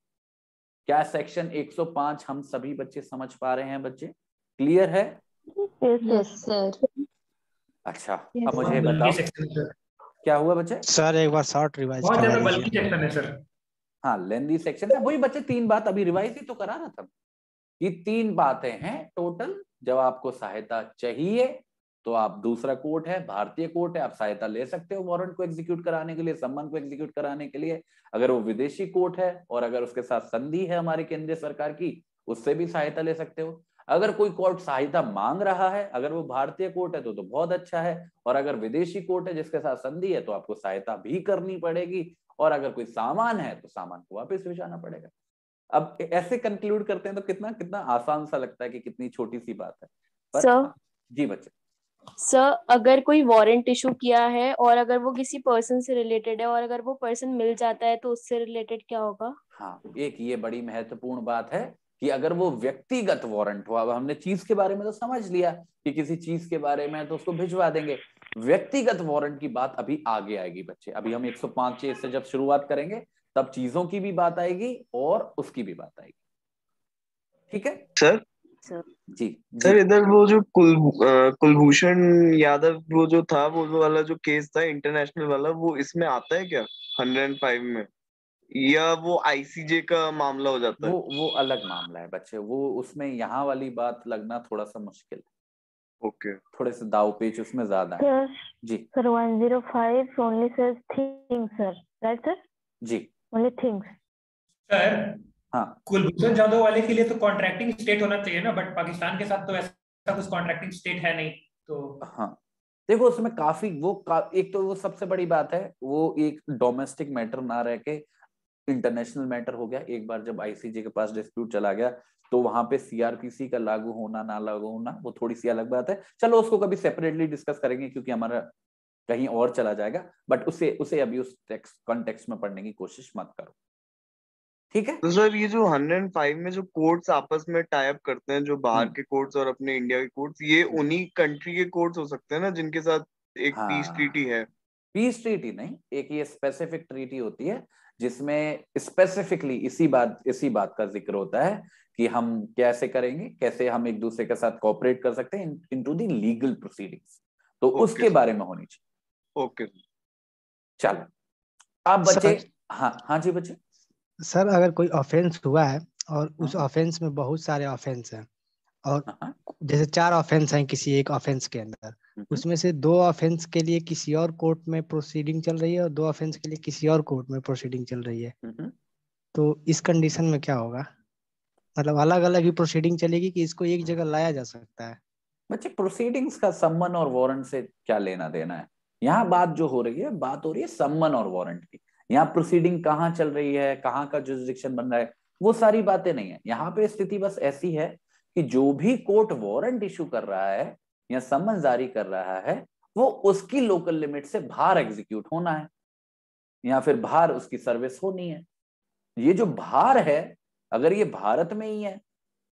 क्या सेक्शन 105 हम सभी बच्चे समझ पा रहे हैं बच्चे क्लियर है yes, sir. अच्छा yes, अब मुझे बताओ क्या हुआ बच्चे सर एक बार शॉर्ट रिवाइज हाँ लेंदी सेक्शन है वही बच्चे तीन बात अभी रिवाइज ही तो करा रहा था ये तीन बातें हैं टोटल जब आपको सहायता चाहिए तो आप दूसरा कोर्ट है भारतीय कोर्ट है आप सहायता ले सकते हो वारंट को एग्जीक्यूट कराने के लिए सम्मान को एग्जीक्यूट कराने के लिए अगर वो विदेशी कोर्ट है और अगर उसके साथ संधि है हमारी केंद्र सरकार की उससे भी सहायता ले सकते हो अगर कोई कोर्ट सहायता मांग रहा है अगर वो भारतीय कोर्ट है तो तो बहुत अच्छा है और अगर विदेशी कोर्ट है जिसके साथ संधि है तो आपको सहायता भी करनी पड़ेगी और अगर कोई सामान है तो सामान को वापस भी जाना पड़ेगा अब ऐसे कंक्लूड करते हैं तो कितना कितना आसान सा लगता है कि कितनी छोटी सी बात है पर सर हाँ, जी बच्चे सर अगर कोई वारंट इशू किया है और अगर वो किसी पर्सन से रिलेटेड है और अगर वो पर्सन मिल जाता है तो उससे रिलेटेड क्या होगा हाँ एक ये बड़ी महत्वपूर्ण बात है कि अगर वो व्यक्तिगत वारंट हुआ अब हमने चीज के बारे में तो समझ लिया कि किसी चीज के बारे में तो उसको भिजवा देंगे व्यक्तिगत वारंट की बात अभी आगे आएगी बच्चे अभी हम एक पांच से जब शुरुआत करेंगे तब चीजों की भी बात आएगी और उसकी भी बात आएगी ठीक है सर जी सर इधर वो जो कुल कुलभूषण यादव वो जो था वो वाला जो केस था इंटरनेशनल वाला वो इसमें आता है क्या हंड्रेड एंड फाइव में या वो आईसीजे का मामला हो जाता वो, है वो वो अलग मामला है बच्चे वो उसमें यहाँ वाली बात लगना थोड़ा सा मुश्किल है ओके okay. थोड़े से दाव पेच उसमें ज्यादा जी sir one zero five only sir thing sir right sir जी ओनली थिंग्स सर हाँ कुलभूषण जाधव वाले के लिए तो कॉन्ट्रैक्टिंग स्टेट होना चाहिए ना बट पाकिस्तान के साथ तो ऐसा कुछ कॉन्ट्रैक्टिंग स्टेट है नहीं तो हाँ देखो उसमें काफी वो का, एक तो वो सबसे बड़ी बात है वो एक डोमेस्टिक मैटर ना रह के इंटरनेशनल मैटर हो गया एक बार जब आईसीजे के पास डिस्प्यूट चला गया तो वहां पे सीआरपीसी का लागू होना ना लागू होना वो थोड़ी सी अलग बात है चलो उसको कभी सेपरेटली डिस्कस करेंगे क्योंकि हमारा कहीं और चला जाएगा बट उसे उसे अभी उस टेक्स्ट कॉन्टेक्स्ट में पढ़ने की कोशिश मत करो ठीक है तो सर ये जो 105 में जो कोर्ट्स आपस में टाइप करते हैं जो बाहर हम्म। के कोर्ट्स और अपने इंडिया के कोर्ट्स ये हम्म। उन्हीं कंट्री के कोर्ट्स हो सकते हैं ना जिनके साथ एक हाँ, पीस ट्रीटी है पीस ट्रीटी नहीं एक ये स्पेसिफिक ट्रीटी होती है जिसमें स्पेसिफिकली इसी बात इसी बात का जिक्र होता है कि हम कैसे करेंगे कैसे हम एक दूसरे के साथ कॉपरेट कर सकते हैं into the legal proceedings तो उसके बारे में होनी चाहिए ओके चलो आप बच्चे हाँ हाँ जी बच्चे सर अगर कोई ऑफेंस हुआ है और हाँ। उस ऑफेंस में बहुत सारे ऑफेंस हैं और हाँ, हाँ। जैसे चार ऑफेंस हैं किसी एक ऑफेंस के अंदर उसमें से दो ऑफेंस के लिए किसी और कोर्ट में प्रोसीडिंग चल रही है और दो ऑफेंस के लिए किसी और कोर्ट में प्रोसीडिंग चल रही है तो इस कंडीशन में क्या होगा मतलब अलग अलग ही प्रोसीडिंग चलेगी कि इसको एक जगह लाया जा सकता है बच्चे प्रोसीडिंग्स का सम्मन और वारंट से क्या लेना देना है यहाँ बात जो हो रही है बात हो रही है सम्मन और वारंट की यहाँ प्रोसीडिंग कहाँ चल रही है कहाँ का जुजिक्शन बन रहा है वो सारी बातें नहीं है यहाँ पे स्थिति बस ऐसी है कि जो भी कोर्ट वारंट इशू कर रहा है या समन जारी कर रहा है वो उसकी लोकल लिमिट से बाहर एग्जीक्यूट होना है या फिर बाहर उसकी सर्विस होनी है ये जो भार है अगर ये भारत में ही है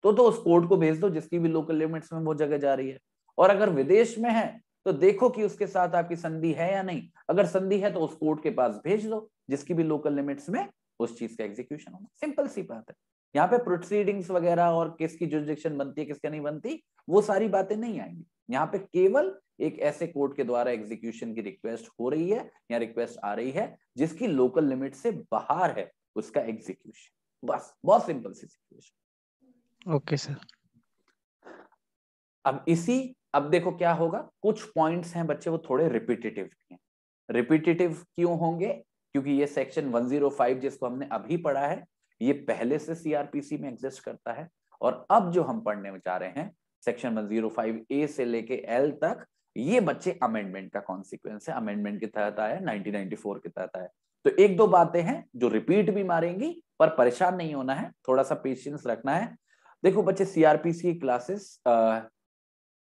तो तो उस कोर्ट को भेज दो जिसकी भी लोकल लिमिट्स में वो जगह जा रही है और अगर विदेश में है तो देखो कि उसके साथ आपकी संधि है या नहीं अगर संधि है तो उस कोर्ट के पास भेज दो जिसकी भी लोकल लिमिट्स में उस चीज का एग्जीक्यूशन होना सिंपल सी बात है यहाँ पे प्रोसीडिंग्स वगैरह और किसकी जुरिडिक्शन बनती है किसके नहीं बनती वो सारी बातें नहीं आएंगी यहाँ पे केवल एक ऐसे कोर्ट के द्वारा एग्जीक्यूशन की रिक्वेस्ट हो रही है या रिक्वेस्ट आ रही है जिसकी लोकल लिमिट से बाहर है उसका एग्जीक्यूशन बस बहुत सिंपल सी सिचुएशन ओके सर अब इसी अब देखो क्या होगा कुछ पॉइंट्स हैं बच्चे वो थोड़े रिपीटेटिव हैं रिपीटेटिव क्यों होंगे क्योंकि ये सेक्शन 105 जिसको हमने अभी पढ़ा है ये पहले से सीआरपीसी में एग्जिस्ट करता है और अब जो हम पढ़ने में जा रहे हैं सेक्शन 105 ए से लेके एल तक ये बच्चे अमेंडमेंट का कॉन्सिक्वेंस है अमेंडमेंट के तहत आया नाइनटीन के तहत आया तो एक दो बातें हैं जो रिपीट भी मारेंगी पर परेशान नहीं होना है थोड़ा सा पेशेंस रखना है देखो बच्चे सीआरपीसी क्लासेस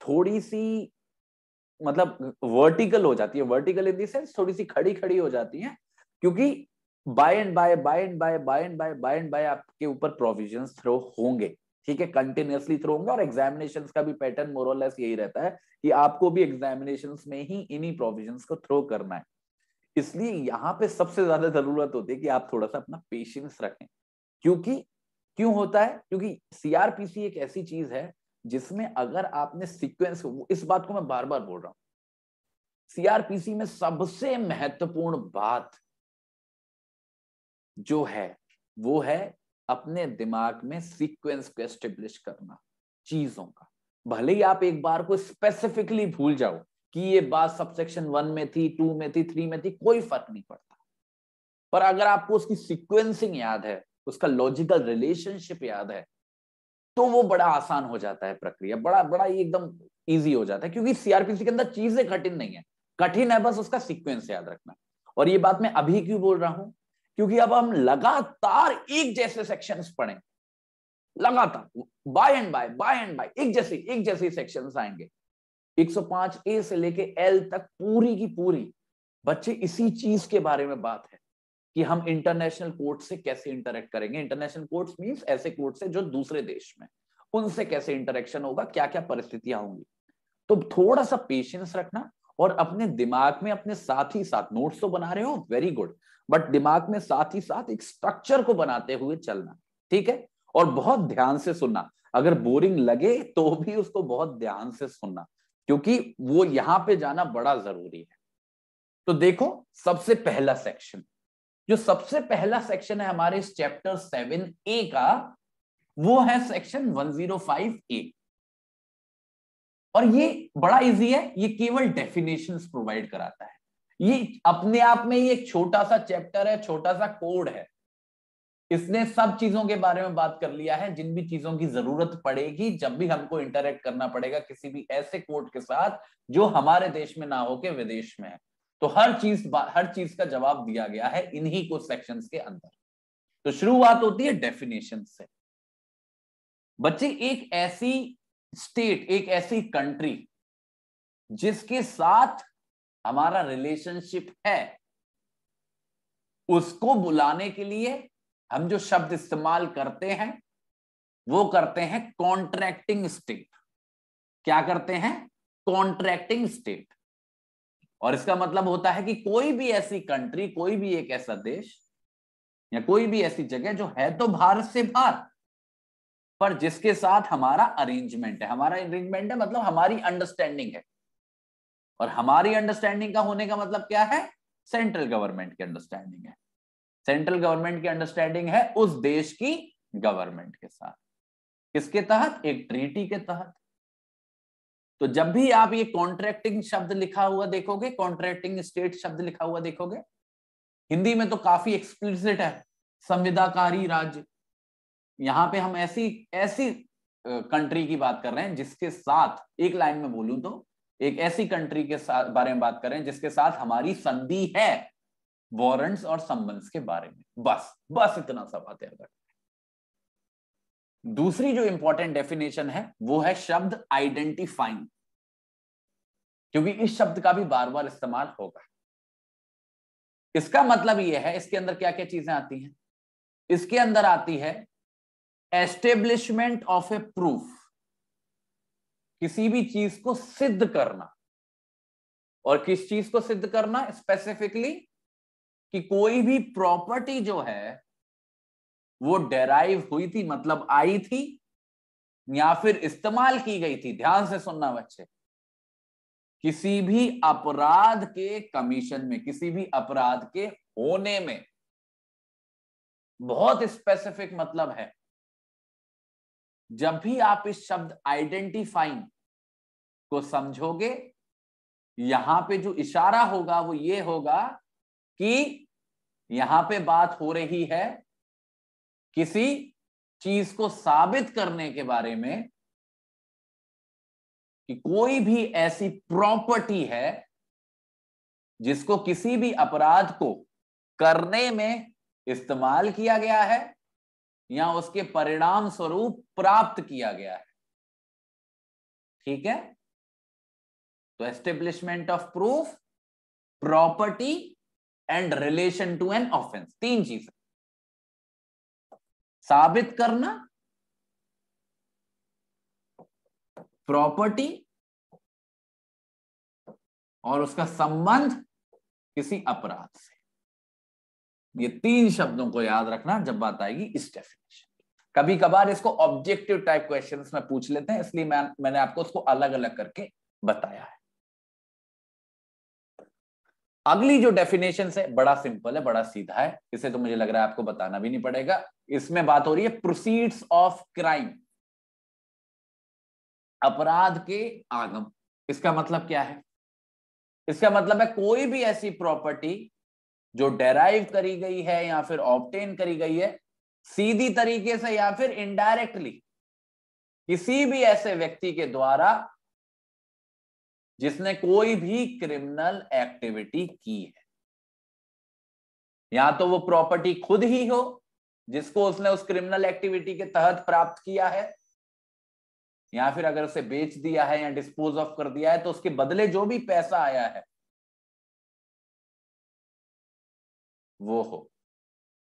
थोड़ी सी मतलब वर्टिकल हो जाती है वर्टिकल इन दी सेंस थोड़ी सी खड़ी खड़ी हो जाती है क्योंकि by and by by and by by and by by and by आपके ऊपर प्रोविजन थ्रो होंगे ठीक है कंटिन्यूसली थ्रो होंगे और एग्जामिनेशन का भी पैटर्न मोरलेस यही रहता है कि आपको भी एग्जामिनेशन में ही इन्हीं प्रोविजन को थ्रो करना है इसलिए यहाँ पे सबसे ज्यादा जरूरत होती है कि आप थोड़ा सा अपना पेशेंस रखें क्योंकि क्यों होता है क्योंकि सीआरपीसी एक ऐसी चीज है जिसमें अगर आपने सीक्वेंस इस बात को मैं बार बार बोल रहा हूं सीआरपीसी में सबसे महत्वपूर्ण बात जो है वो है अपने दिमाग में सीक्वेंस को एस्टेब्लिश करना चीजों का भले ही आप एक बार को स्पेसिफिकली भूल जाओ कि ये बात सबसेक्शन वन में थी टू में थी थ्री में थी कोई फर्क नहीं पड़ता पर अगर आपको उसकी सीक्वेंसिंग याद है उसका लॉजिकल रिलेशनशिप याद है तो वो बड़ा आसान हो जाता है प्रक्रिया बड़ा बड़ा एकदम ईजी हो जाता है क्योंकि सीआरपीसी के अंदर चीजें कठिन नहीं है कठिन है बस उसका सीक्वेंस याद रखना और ये बात मैं अभी क्यों बोल रहा हूं क्योंकि अब हम लगातार एक जैसे सेक्शन पढ़े लगातार by and by by and by एक जैसे एक जैसे सेक्शन आएंगे 105 ए से लेके एल तक पूरी की पूरी बच्चे इसी चीज के बारे में बात है कि हम इंटरनेशनल कोर्ट से कैसे इंटरेक्ट करेंगे इंटरनेशनल कोर्ट मीन्स ऐसे कोर्ट से जो दूसरे देश में उनसे कैसे इंटरेक्शन होगा क्या क्या परिस्थितियां होंगी तो थोड़ा सा पेशेंस रखना और अपने दिमाग में अपने साथ ही साथ नोट्स तो बना रहे हो वेरी गुड बट दिमाग में साथ ही साथ एक स्ट्रक्चर को बनाते हुए चलना ठीक है और बहुत ध्यान से सुनना अगर बोरिंग लगे तो भी उसको बहुत ध्यान से सुनना क्योंकि वो यहां पे जाना बड़ा जरूरी है तो देखो सबसे पहला सेक्शन जो सबसे पहला सेक्शन है हमारे चैप्टर सेवन ए का वो है section one zero five A और ये बड़ा इजी है ये केवल डेफिनेशन प्रोवाइड कराता है ये अपने आप में ये छोटा सा चैप्टर है छोटा सा कोड है इसने सब चीजों के बारे में बात कर लिया है जिन भी चीजों की जरूरत पड़ेगी जब भी हमको इंटरेक्ट करना पड़ेगा किसी भी ऐसे कोर्ट के साथ जो हमारे देश में ना होके विदेश में है तो हर चीज हर चीज का जवाब दिया गया है इन्हीं को सेक्शंस के अंदर तो शुरुआत होती है डेफिनेशन से बच्चे एक ऐसी स्टेट एक ऐसी कंट्री जिसके साथ हमारा रिलेशनशिप है उसको बुलाने के लिए हम जो शब्द इस्तेमाल करते हैं वो करते हैं कॉन्ट्रैक्टिंग स्टेट क्या करते हैं कॉन्ट्रैक्टिंग स्टेट और इसका मतलब होता है कि कोई भी ऐसी कंट्री कोई भी एक ऐसा देश या कोई भी ऐसी जगह जो है तो भारत से बाहर पर जिसके साथ हमारा अरेंजमेंट है हमारा अरेंजमेंट है मतलब हमारी अंडरस्टैंडिंग है और हमारी अंडरस्टैंडिंग का होने का मतलब क्या है सेंट्रल गवर्नमेंट की अंडरस्टैंडिंग है सेंट्रल गवर्नमेंट की अंडरस्टैंडिंग है उस देश की गवर्नमेंट के साथ किसके तहत एक ट्रीटी के तहत तो जब भी आप ये कॉन्ट्रैक्टिंग शब्द लिखा हुआ देखोगे कॉन्ट्रैक्टिंग स्टेट शब्द लिखा हुआ देखोगे हिंदी में तो काफी एक्सप्लिसिट है संविदाकारी राज्य यहाँ पे हम ऐसी ऐसी कंट्री की बात कर रहे हैं जिसके साथ एक लाइन में बोलूं तो एक ऐसी कंट्री के साथ बारे में बात कर रहे हैं जिसके साथ हमारी संधि है वॉरंट्स और संबंध के बारे में बस बस इतना सा बात है अगर दूसरी जो इंपॉर्टेंट डेफिनेशन है वो है शब्द आइडेंटिफाइंग क्योंकि इस शब्द का भी बार बार इस्तेमाल होगा इसका मतलब यह है इसके अंदर क्या क्या चीजें आती हैं इसके अंदर आती है एस्टेब्लिशमेंट ऑफ ए प्रूफ किसी भी चीज को सिद्ध करना और किस चीज को सिद्ध करना स्पेसिफिकली कि कोई भी प्रॉपर्टी जो है वो डेराइव हुई थी मतलब आई थी या फिर इस्तेमाल की गई थी ध्यान से सुनना बच्चे किसी भी अपराध के कमीशन में किसी भी अपराध के होने में बहुत स्पेसिफिक मतलब है जब भी आप इस शब्द आइडेंटिफाइंग को समझोगे यहां पे जो इशारा होगा वो ये होगा कि यहां पे बात हो रही है किसी चीज को साबित करने के बारे में कि कोई भी ऐसी प्रॉपर्टी है जिसको किसी भी अपराध को करने में इस्तेमाल किया गया है या उसके परिणाम स्वरूप प्राप्त किया गया है ठीक है तो establishment of proof property and relation to an offence तीन चीजें साबित करना प्रॉपर्टी और उसका संबंध किसी अपराध से ये तीन शब्दों को याद रखना जब बात आएगी इस डेफिनेशन कभी कभार इसको ऑब्जेक्टिव टाइप क्वेश्चंस में पूछ लेते हैं इसलिए मैं मैंने आपको उसको अलग अलग करके बताया है अगली जो डेफिनेशन है बड़ा सिंपल है बड़ा सीधा है इसे तो मुझे लग रहा है आपको बताना भी नहीं पड़ेगा इसमें बात हो रही है प्रोसीड्स ऑफ क्राइम अपराध के आगम इसका मतलब क्या है इसका मतलब है कोई भी ऐसी प्रॉपर्टी जो डेराइव करी गई है या फिर ऑप्टेन करी गई है सीधी तरीके से या फिर इनडायरेक्टली किसी भी ऐसे व्यक्ति के द्वारा जिसने कोई भी क्रिमिनल एक्टिविटी की है या तो वो प्रॉपर्टी खुद ही हो जिसको उसने उस क्रिमिनल एक्टिविटी के तहत प्राप्त किया है या फिर अगर उसे बेच दिया है या डिस्पोज ऑफ कर दिया है तो उसके बदले जो भी पैसा आया है वो हो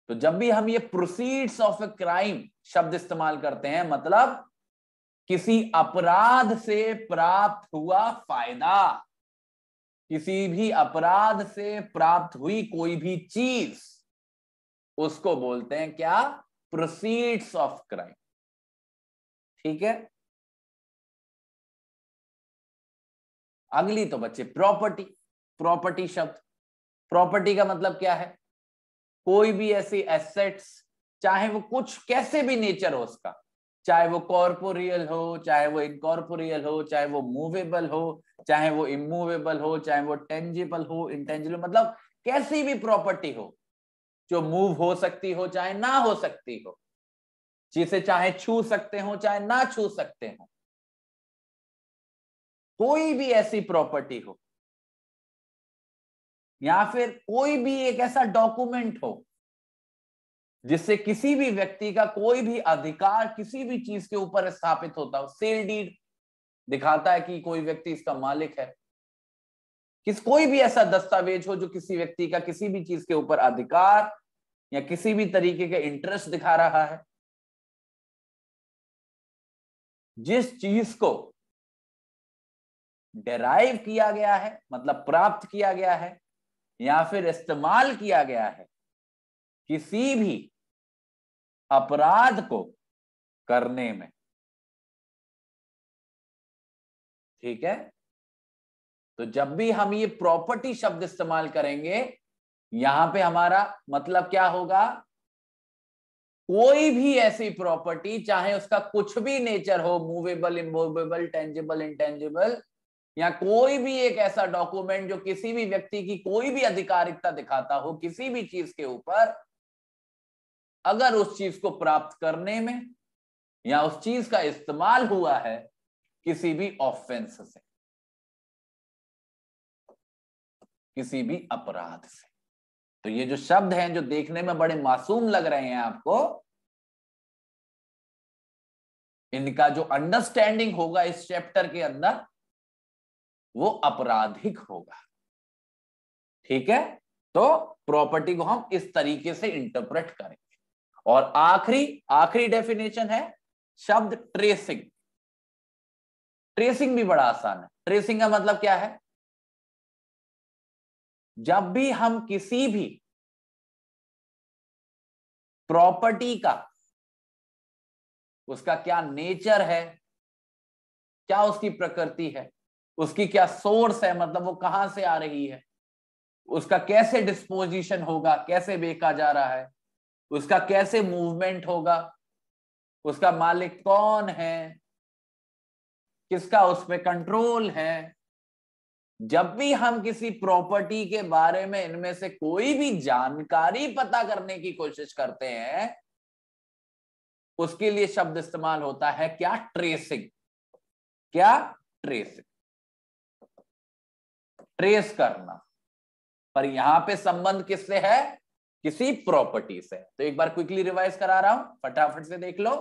तो जब भी हम ये प्रोसीड्स ऑफ ए क्राइम शब्द इस्तेमाल करते हैं मतलब किसी अपराध से प्राप्त हुआ फायदा किसी भी अपराध से प्राप्त हुई कोई भी चीज उसको बोलते हैं क्या प्रोसीड्स ऑफ क्राइम ठीक है अगली तो बच्चे प्रॉपर्टी प्रॉपर्टी शब्द प्रॉपर्टी का मतलब क्या है कोई भी ऐसी एसेट्स चाहे वो कुछ कैसे भी नेचर हो उसका चाहे वो कॉर्पोरियल हो चाहे वो इनकॉर्पोरियल हो चाहे वो मूवेबल हो चाहे वो इमूवेबल हो चाहे वो टेंजिबल हो इंटेंजिबल मतलब कैसी भी प्रॉपर्टी हो जो मूव हो सकती हो चाहे ना हो सकती हो जिसे चाहे छू सकते हो चाहे ना छू सकते हो कोई भी ऐसी प्रॉपर्टी हो या फिर कोई भी एक ऐसा डॉक्यूमेंट हो जिससे किसी भी व्यक्ति का कोई भी अधिकार किसी भी चीज के ऊपर स्थापित होता हो सेल डीड दिखाता है कि कोई व्यक्ति इसका मालिक है किस कोई भी ऐसा दस्तावेज हो जो किसी व्यक्ति का किसी भी चीज के ऊपर अधिकार या किसी भी तरीके का इंटरेस्ट दिखा रहा है जिस चीज को डेराइव किया गया है मतलब प्राप्त किया गया है या फिर इस्तेमाल किया गया है किसी भी अपराध को करने में ठीक है तो जब भी हम ये प्रॉपर्टी शब्द इस्तेमाल करेंगे यहां पे हमारा मतलब क्या होगा कोई भी ऐसी प्रॉपर्टी चाहे उसका कुछ भी नेचर हो मूवेबल इमूवेबल टेंजिबल इंटेंजिबल या कोई भी एक ऐसा डॉक्यूमेंट जो किसी भी व्यक्ति की कोई भी अधिकारिकता दिखाता हो किसी भी चीज के ऊपर अगर उस चीज को प्राप्त करने में या उस चीज का इस्तेमाल हुआ है किसी भी ऑफेंस से किसी भी अपराध से तो ये जो शब्द हैं जो देखने में बड़े मासूम लग रहे हैं आपको इनका जो अंडरस्टैंडिंग होगा इस चैप्टर के अंदर वो आपराधिक होगा ठीक है तो प्रॉपर्टी को हम इस तरीके से इंटरप्रेट करें और आखिरी आखिरी डेफिनेशन है शब्द ट्रेसिंग ट्रेसिंग भी बड़ा आसान है ट्रेसिंग का मतलब क्या है जब भी हम किसी भी प्रॉपर्टी का उसका क्या नेचर है क्या उसकी प्रकृति है उसकी क्या सोर्स है मतलब वो कहां से आ रही है उसका कैसे डिस्पोजिशन होगा कैसे बेचा जा रहा है उसका कैसे मूवमेंट होगा उसका मालिक कौन है किसका उस पर कंट्रोल है जब भी हम किसी प्रॉपर्टी के बारे में इनमें से कोई भी जानकारी पता करने की कोशिश करते हैं उसके लिए शब्द इस्तेमाल होता है क्या ट्रेसिंग क्या ट्रेसिंग ट्रेस करना पर यहां पे संबंध किससे है किसी प्रॉपर्टी से तो एक बार क्विकली रिवाइज करा रहा हूं फटाफट से देख लो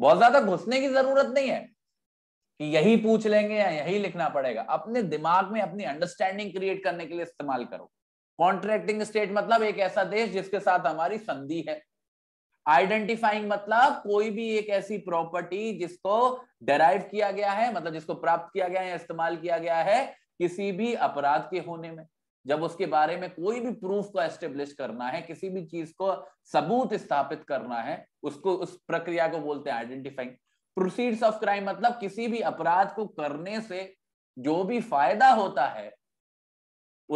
बहुत ज्यादा घुसने की जरूरत नहीं है कि यही पूछ लेंगे या यही लिखना पड़ेगा अपने दिमाग में अपनी अंडरस्टैंडिंग क्रिएट करने के लिए इस्तेमाल करो कॉन्ट्रैक्टिंग स्टेट मतलब एक ऐसा देश जिसके साथ हमारी संधि है आइडेंटिफाइंग मतलब कोई भी एक ऐसी प्रॉपर्टी जिसको डेराइव किया गया है मतलब जिसको प्राप्त किया गया है इस्तेमाल किया गया है किसी भी अपराध के होने में जब उसके बारे में कोई भी प्रूफ को एस्टेब्लिश करना है किसी भी चीज को सबूत स्थापित करना है उसको उस प्रक्रिया को बोलते हैं आइडेंटिफाइंग प्रोसीड्स ऑफ क्राइम मतलब किसी भी अपराध को करने से जो भी फायदा होता है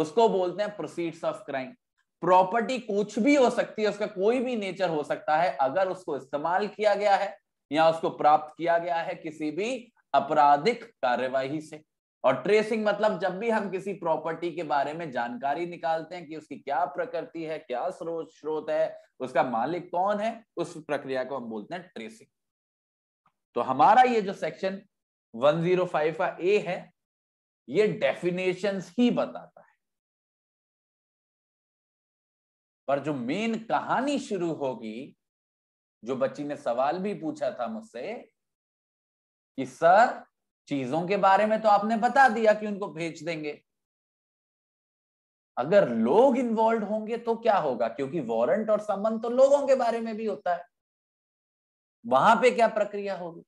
उसको बोलते हैं प्रोसीड्स ऑफ क्राइम प्रॉपर्टी कुछ भी हो सकती है उसका कोई भी नेचर हो सकता है अगर उसको इस्तेमाल किया गया है या उसको प्राप्त किया गया है किसी भी आपराधिक कार्यवाही से और ट्रेसिंग मतलब जब भी हम किसी प्रॉपर्टी के बारे में जानकारी निकालते हैं कि उसकी क्या प्रकृति है क्या स्रोत स्रोत है उसका मालिक कौन है उस प्रक्रिया को हम बोलते हैं ट्रेसिंग तो हमारा ये जो सेक्शन 105 का ए है ये डेफिनेशन ही बताता है पर जो मेन कहानी शुरू होगी जो बच्ची ने सवाल भी पूछा था मुझसे कि सर चीजों के बारे में तो आपने बता दिया कि उनको भेज देंगे अगर लोग इन्वॉल्व होंगे तो क्या होगा क्योंकि वारंट और समन तो लोगों के बारे में भी होता है वहां पे क्या प्रक्रिया होगी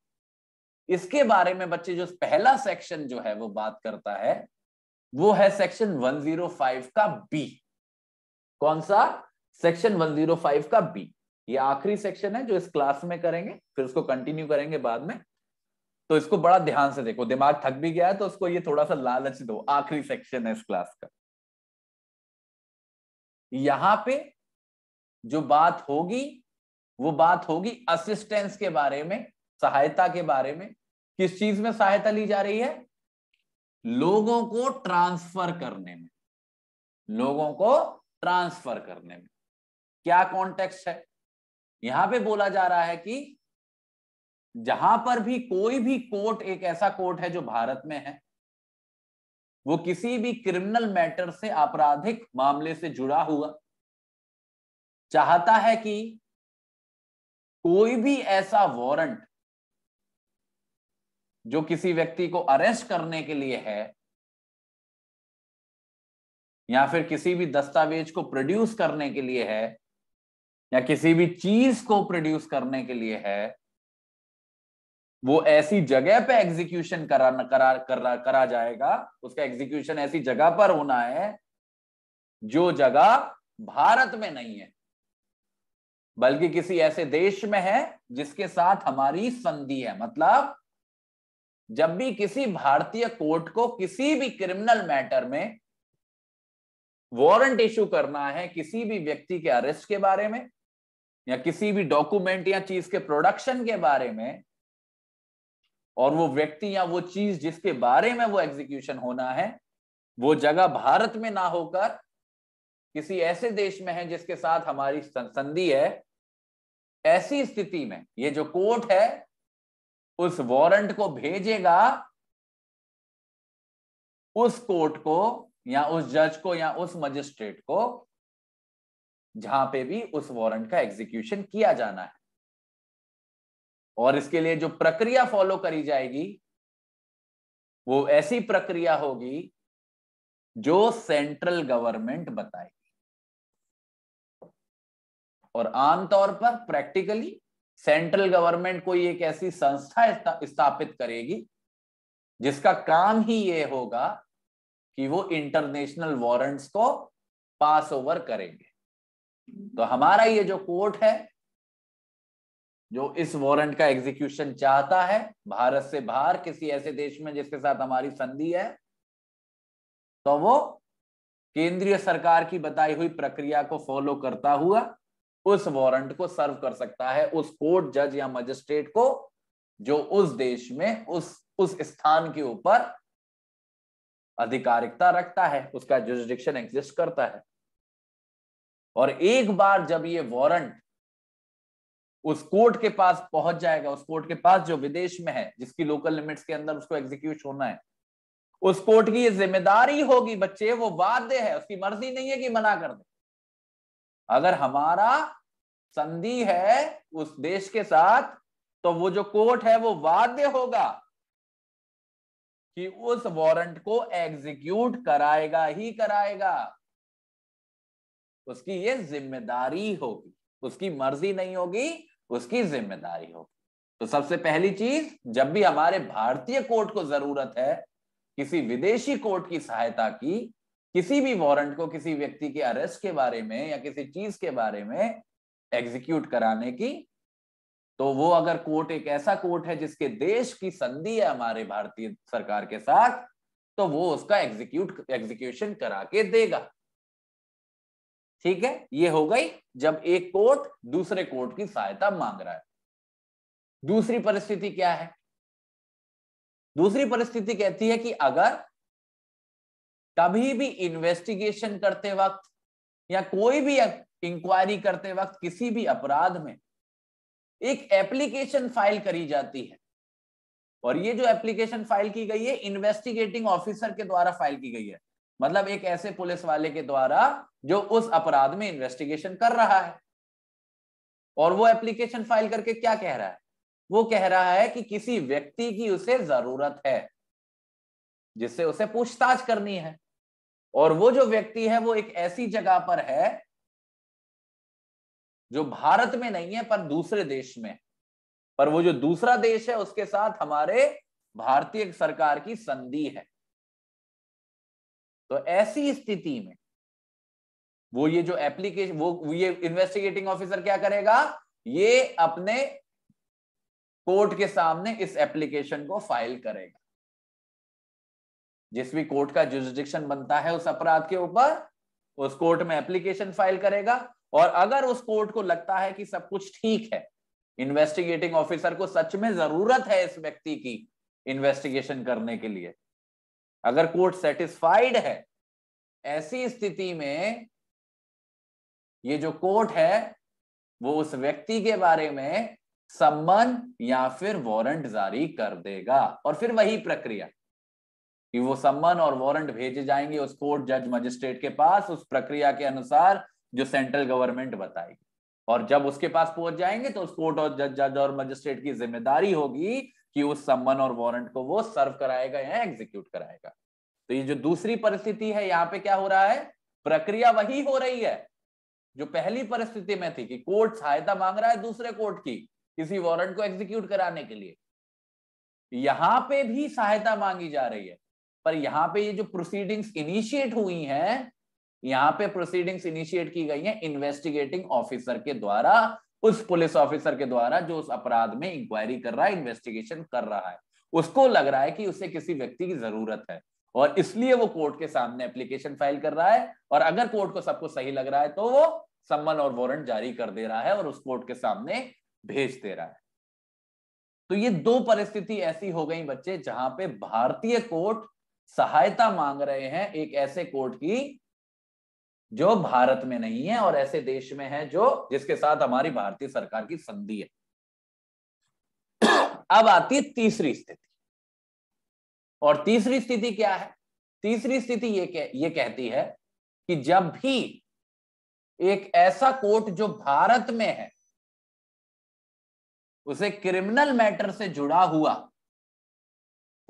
इसके बारे में बच्चे जो पहला सेक्शन जो है वो बात करता है वो है सेक्शन 105 का बी कौन सा सेक्शन 105 का बी ये आखिरी सेक्शन है जो इस क्लास में करेंगे फिर उसको कंटिन्यू करेंगे बाद में तो इसको बड़ा ध्यान से देखो दिमाग थक भी गया है तो उसको ये थोड़ा सा लालच दो आखिरी सेक्शन है इस क्लास का यहां पे जो बात होगी वो बात होगी असिस्टेंस के बारे में सहायता के बारे में किस चीज में सहायता ली जा रही है लोगों को ट्रांसफर करने में लोगों को ट्रांसफर करने में क्या कॉन्टेक्स्ट है यहां पे बोला जा रहा है कि जहां पर भी कोई भी कोर्ट एक ऐसा कोर्ट है जो भारत में है वो किसी भी क्रिमिनल मैटर से आपराधिक मामले से जुड़ा हुआ चाहता है कि कोई भी ऐसा वारंट जो किसी व्यक्ति को अरेस्ट करने के लिए है या फिर किसी भी दस्तावेज को प्रोड्यूस करने के लिए है या किसी भी चीज को प्रोड्यूस करने के लिए है वो ऐसी जगह पे एग्जीक्यूशन करा करा करा करा जाएगा उसका एग्जीक्यूशन ऐसी जगह पर होना है जो जगह भारत में नहीं है बल्कि किसी ऐसे देश में है जिसके साथ हमारी संधि है मतलब जब भी किसी भारतीय कोर्ट को किसी भी क्रिमिनल मैटर में वारंट इशू करना है किसी भी व्यक्ति के अरेस्ट के बारे में या किसी भी डॉक्यूमेंट या चीज के प्रोडक्शन के बारे में और वो व्यक्ति या वो चीज जिसके बारे में वो एग्जीक्यूशन होना है वो जगह भारत में ना होकर किसी ऐसे देश में है जिसके साथ हमारी संधि है ऐसी स्थिति में ये जो कोर्ट है उस वारंट को भेजेगा उस कोर्ट को या उस जज को या उस मजिस्ट्रेट को जहां पे भी उस वारंट का एग्जीक्यूशन किया जाना है और इसके लिए जो प्रक्रिया फॉलो करी जाएगी वो ऐसी प्रक्रिया होगी जो सेंट्रल गवर्नमेंट बताएगी और आमतौर पर प्रैक्टिकली सेंट्रल गवर्नमेंट कोई एक ऐसी संस्था स्थापित करेगी जिसका काम ही ये होगा कि वो इंटरनेशनल वारंट्स को पास ओवर करेंगे तो हमारा ये जो कोर्ट है जो इस वारंट का एग्जीक्यूशन चाहता है भारत से बाहर किसी ऐसे देश में जिसके साथ हमारी संधि है तो वो केंद्रीय सरकार की बताई हुई प्रक्रिया को फॉलो करता हुआ उस वारंट को सर्व कर सकता है उस कोर्ट जज या मजिस्ट्रेट को जो उस देश में उस उस स्थान के ऊपर अधिकारिकता रखता है उसका जुरिस्डिक्शन एग्जिस्ट करता है और एक बार जब ये वारंट उस कोर्ट के पास पहुंच जाएगा उस कोर्ट के पास जो विदेश में है जिसकी लोकल लिमिट्स के अंदर उसको एग्जीक्यूट होना है उस कोर्ट की ये जिम्मेदारी होगी बच्चे वो वाद्य है उसकी मर्जी नहीं है कि मना कर दे अगर हमारा संधि है उस देश के साथ तो वो जो कोर्ट है वो वाद्य होगा कि उस वारंट को एग्जीक्यूट कराएगा ही कराएगा उसकी ये जिम्मेदारी होगी उसकी मर्जी नहीं होगी उसकी जिम्मेदारी होगी तो सबसे पहली चीज जब भी हमारे भारतीय कोर्ट को जरूरत है किसी विदेशी कोर्ट की सहायता की किसी भी वारंट को किसी व्यक्ति के अरेस्ट के बारे में या किसी चीज के बारे में एग्जीक्यूट कराने की तो वो अगर कोर्ट एक ऐसा कोर्ट है जिसके देश की संधि है हमारे भारतीय सरकार के साथ तो वो उसका एग्जीक्यूट एग्जीक्यूशन करा के देगा ठीक है ये हो गई जब एक कोर्ट दूसरे कोर्ट की सहायता मांग रहा है दूसरी परिस्थिति क्या है दूसरी परिस्थिति कहती है कि अगर कभी भी इन्वेस्टिगेशन करते वक्त या कोई भी इंक्वायरी करते वक्त किसी भी अपराध में एक एप्लीकेशन फाइल करी जाती है और ये जो एप्लीकेशन फाइल की गई है इन्वेस्टिगेटिंग ऑफिसर के द्वारा फाइल की गई है मतलब एक ऐसे पुलिस वाले के द्वारा जो उस अपराध में इन्वेस्टिगेशन कर रहा है और वो एप्लीकेशन फाइल करके क्या कह रहा है वो कह रहा है कि किसी व्यक्ति की उसे जरूरत है जिससे उसे पूछताछ करनी है और वो जो व्यक्ति है वो एक ऐसी जगह पर है जो भारत में नहीं है पर दूसरे देश में पर वो जो दूसरा देश है उसके साथ हमारे भारतीय सरकार की संधि है तो ऐसी स्थिति में वो ये जो एप्लीकेशन वो ये इन्वेस्टिगेटिंग ऑफिसर क्या करेगा ये अपने कोर्ट के सामने इस एप्लीकेशन को फाइल करेगा जिस भी कोर्ट का जुरिस्डिक्शन बनता है उस अपराध के ऊपर उस कोर्ट में एप्लीकेशन फाइल करेगा और अगर उस कोर्ट को लगता है कि सब कुछ ठीक है इन्वेस्टिगेटिंग ऑफिसर को सच में जरूरत है इस व्यक्ति की इन्वेस्टिगेशन करने के लिए अगर कोर्ट सेटिस्फाइड है ऐसी स्थिति में ये जो कोर्ट है वो उस व्यक्ति के बारे में सम्मन या फिर वारंट जारी कर देगा और फिर वही प्रक्रिया कि वो सम्मन और वारंट भेजे जाएंगे उस कोर्ट जज मजिस्ट्रेट के पास उस प्रक्रिया के अनुसार जो सेंट्रल गवर्नमेंट बताएगी और जब उसके पास पहुंच जाएंगे तो उस कोर्ट और जज जज और मजिस्ट्रेट की जिम्मेदारी होगी कि उस सम्मन और वारंट को वो सर्व कराएगा या एग्जीक्यूट कराएगा तो ये जो दूसरी परिस्थिति है यहाँ पे क्या हो रहा है प्रक्रिया वही हो रही है जो पहली परिस्थिति में थी कि कोर्ट सहायता मांग रहा है दूसरे कोर्ट की किसी वारंट को एग्जीक्यूट कराने के लिए यहां पे भी सहायता मांगी जा रही है पर यहां पे ये जो प्रोसीडिंग्स इनिशिएट हुई हैं यहाँ पे प्रोसीडिंग्स इनिशिएट की गई है इन्वेस्टिगेटिंग ऑफिसर के द्वारा उस पुलिस ऑफिसर के द्वारा जो उस अपराध में इंक्वायरी कर रहा है इन्वेस्टिगेशन कर रहा है उसको लग रहा है कि उसे किसी व्यक्ति की जरूरत है और इसलिए वो कोर्ट के सामने एप्लीकेशन फाइल कर रहा है और अगर कोर्ट को सब कुछ सही लग रहा है तो वो सम्मन और वारंट जारी कर दे रहा है और उस कोर्ट के सामने भेज दे रहा है तो ये दो परिस्थिति ऐसी हो गई बच्चे जहां पे भारतीय कोर्ट सहायता मांग रहे हैं एक ऐसे कोर्ट की जो भारत में नहीं है और ऐसे देश में है जो जिसके साथ हमारी भारतीय सरकार की संधि है अब आती है तीसरी स्थिति और तीसरी स्थिति क्या है तीसरी स्थिति ये कह, ये कहती है कि जब भी एक ऐसा कोर्ट जो भारत में है उसे क्रिमिनल मैटर से जुड़ा हुआ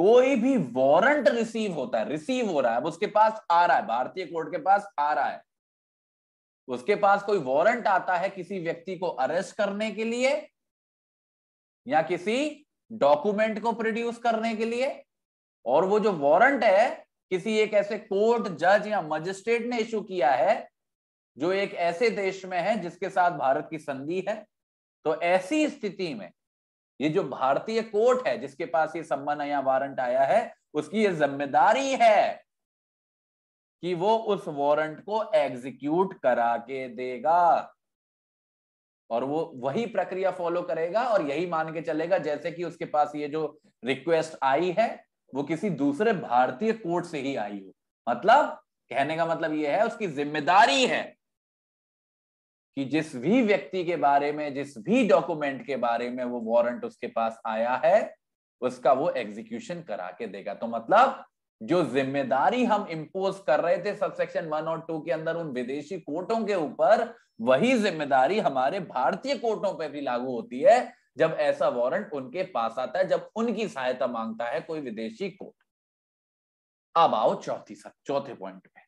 कोई भी वारंट रिसीव होता है रिसीव हो रहा है अब उसके पास आ रहा है भारतीय कोर्ट के पास आ रहा है उसके पास कोई वारंट आता है किसी व्यक्ति को अरेस्ट करने के लिए या किसी डॉक्यूमेंट को प्रोड्यूस करने के लिए और वो जो वारंट है किसी एक ऐसे कोर्ट जज या मजिस्ट्रेट ने इशू किया है जो एक ऐसे देश में है जिसके साथ भारत की संधि है तो ऐसी स्थिति में ये जो भारतीय कोर्ट है जिसके पास ये सम्मन या वारंट आया है उसकी ये जिम्मेदारी है कि वो उस वारंट को एग्जीक्यूट करा के देगा और वो वही प्रक्रिया फॉलो करेगा और यही मान के चलेगा जैसे कि उसके पास ये जो रिक्वेस्ट आई है वो किसी दूसरे भारतीय कोर्ट से ही आई हो मतलब कहने का मतलब ये है उसकी जिम्मेदारी है कि जिस भी व्यक्ति के बारे में जिस भी डॉक्यूमेंट के बारे में वो वारंट उसके पास आया है उसका वो एग्जीक्यूशन करा के देगा तो मतलब जो जिम्मेदारी हम इंपोज कर रहे थे सब सेक्शन वन और टू के अंदर उन विदेशी कोर्टों के ऊपर वही जिम्मेदारी हमारे भारतीय कोर्टों पर भी लागू होती है जब ऐसा वारंट उनके पास आता है जब उनकी सहायता मांगता है कोई विदेशी कोर्ट अब आओ चौथी सब चौथे पॉइंट पे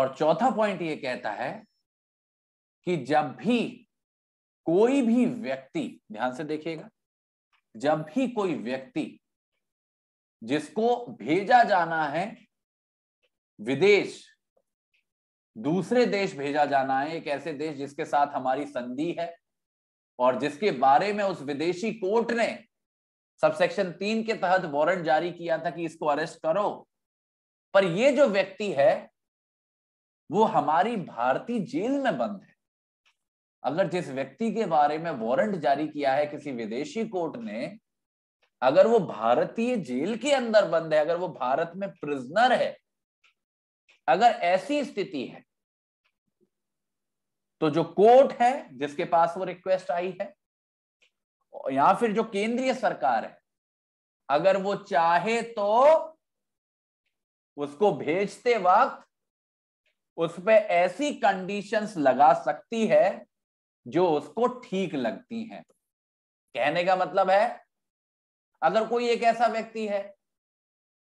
और चौथा पॉइंट ये कहता है कि जब भी कोई भी व्यक्ति ध्यान से देखिएगा जब भी कोई व्यक्ति जिसको भेजा जाना है विदेश दूसरे देश भेजा जाना है एक ऐसे देश जिसके साथ हमारी संधि है और जिसके बारे में उस विदेशी कोर्ट ने सबसेक्शन तीन के तहत वारंट जारी किया था कि इसको अरेस्ट करो पर यह जो व्यक्ति है वो हमारी भारतीय जेल में बंद है अगर जिस व्यक्ति के बारे में वारंट जारी किया है किसी विदेशी कोर्ट ने अगर वो भारतीय जेल के अंदर बंद है अगर वो भारत में प्रिजनर है अगर ऐसी स्थिति है तो जो कोर्ट है जिसके पास वो रिक्वेस्ट आई है या फिर जो केंद्रीय सरकार है अगर वो चाहे तो उसको भेजते वक्त उस पर ऐसी कंडीशंस लगा सकती है जो उसको ठीक लगती हैं कहने का मतलब है अगर कोई एक ऐसा व्यक्ति है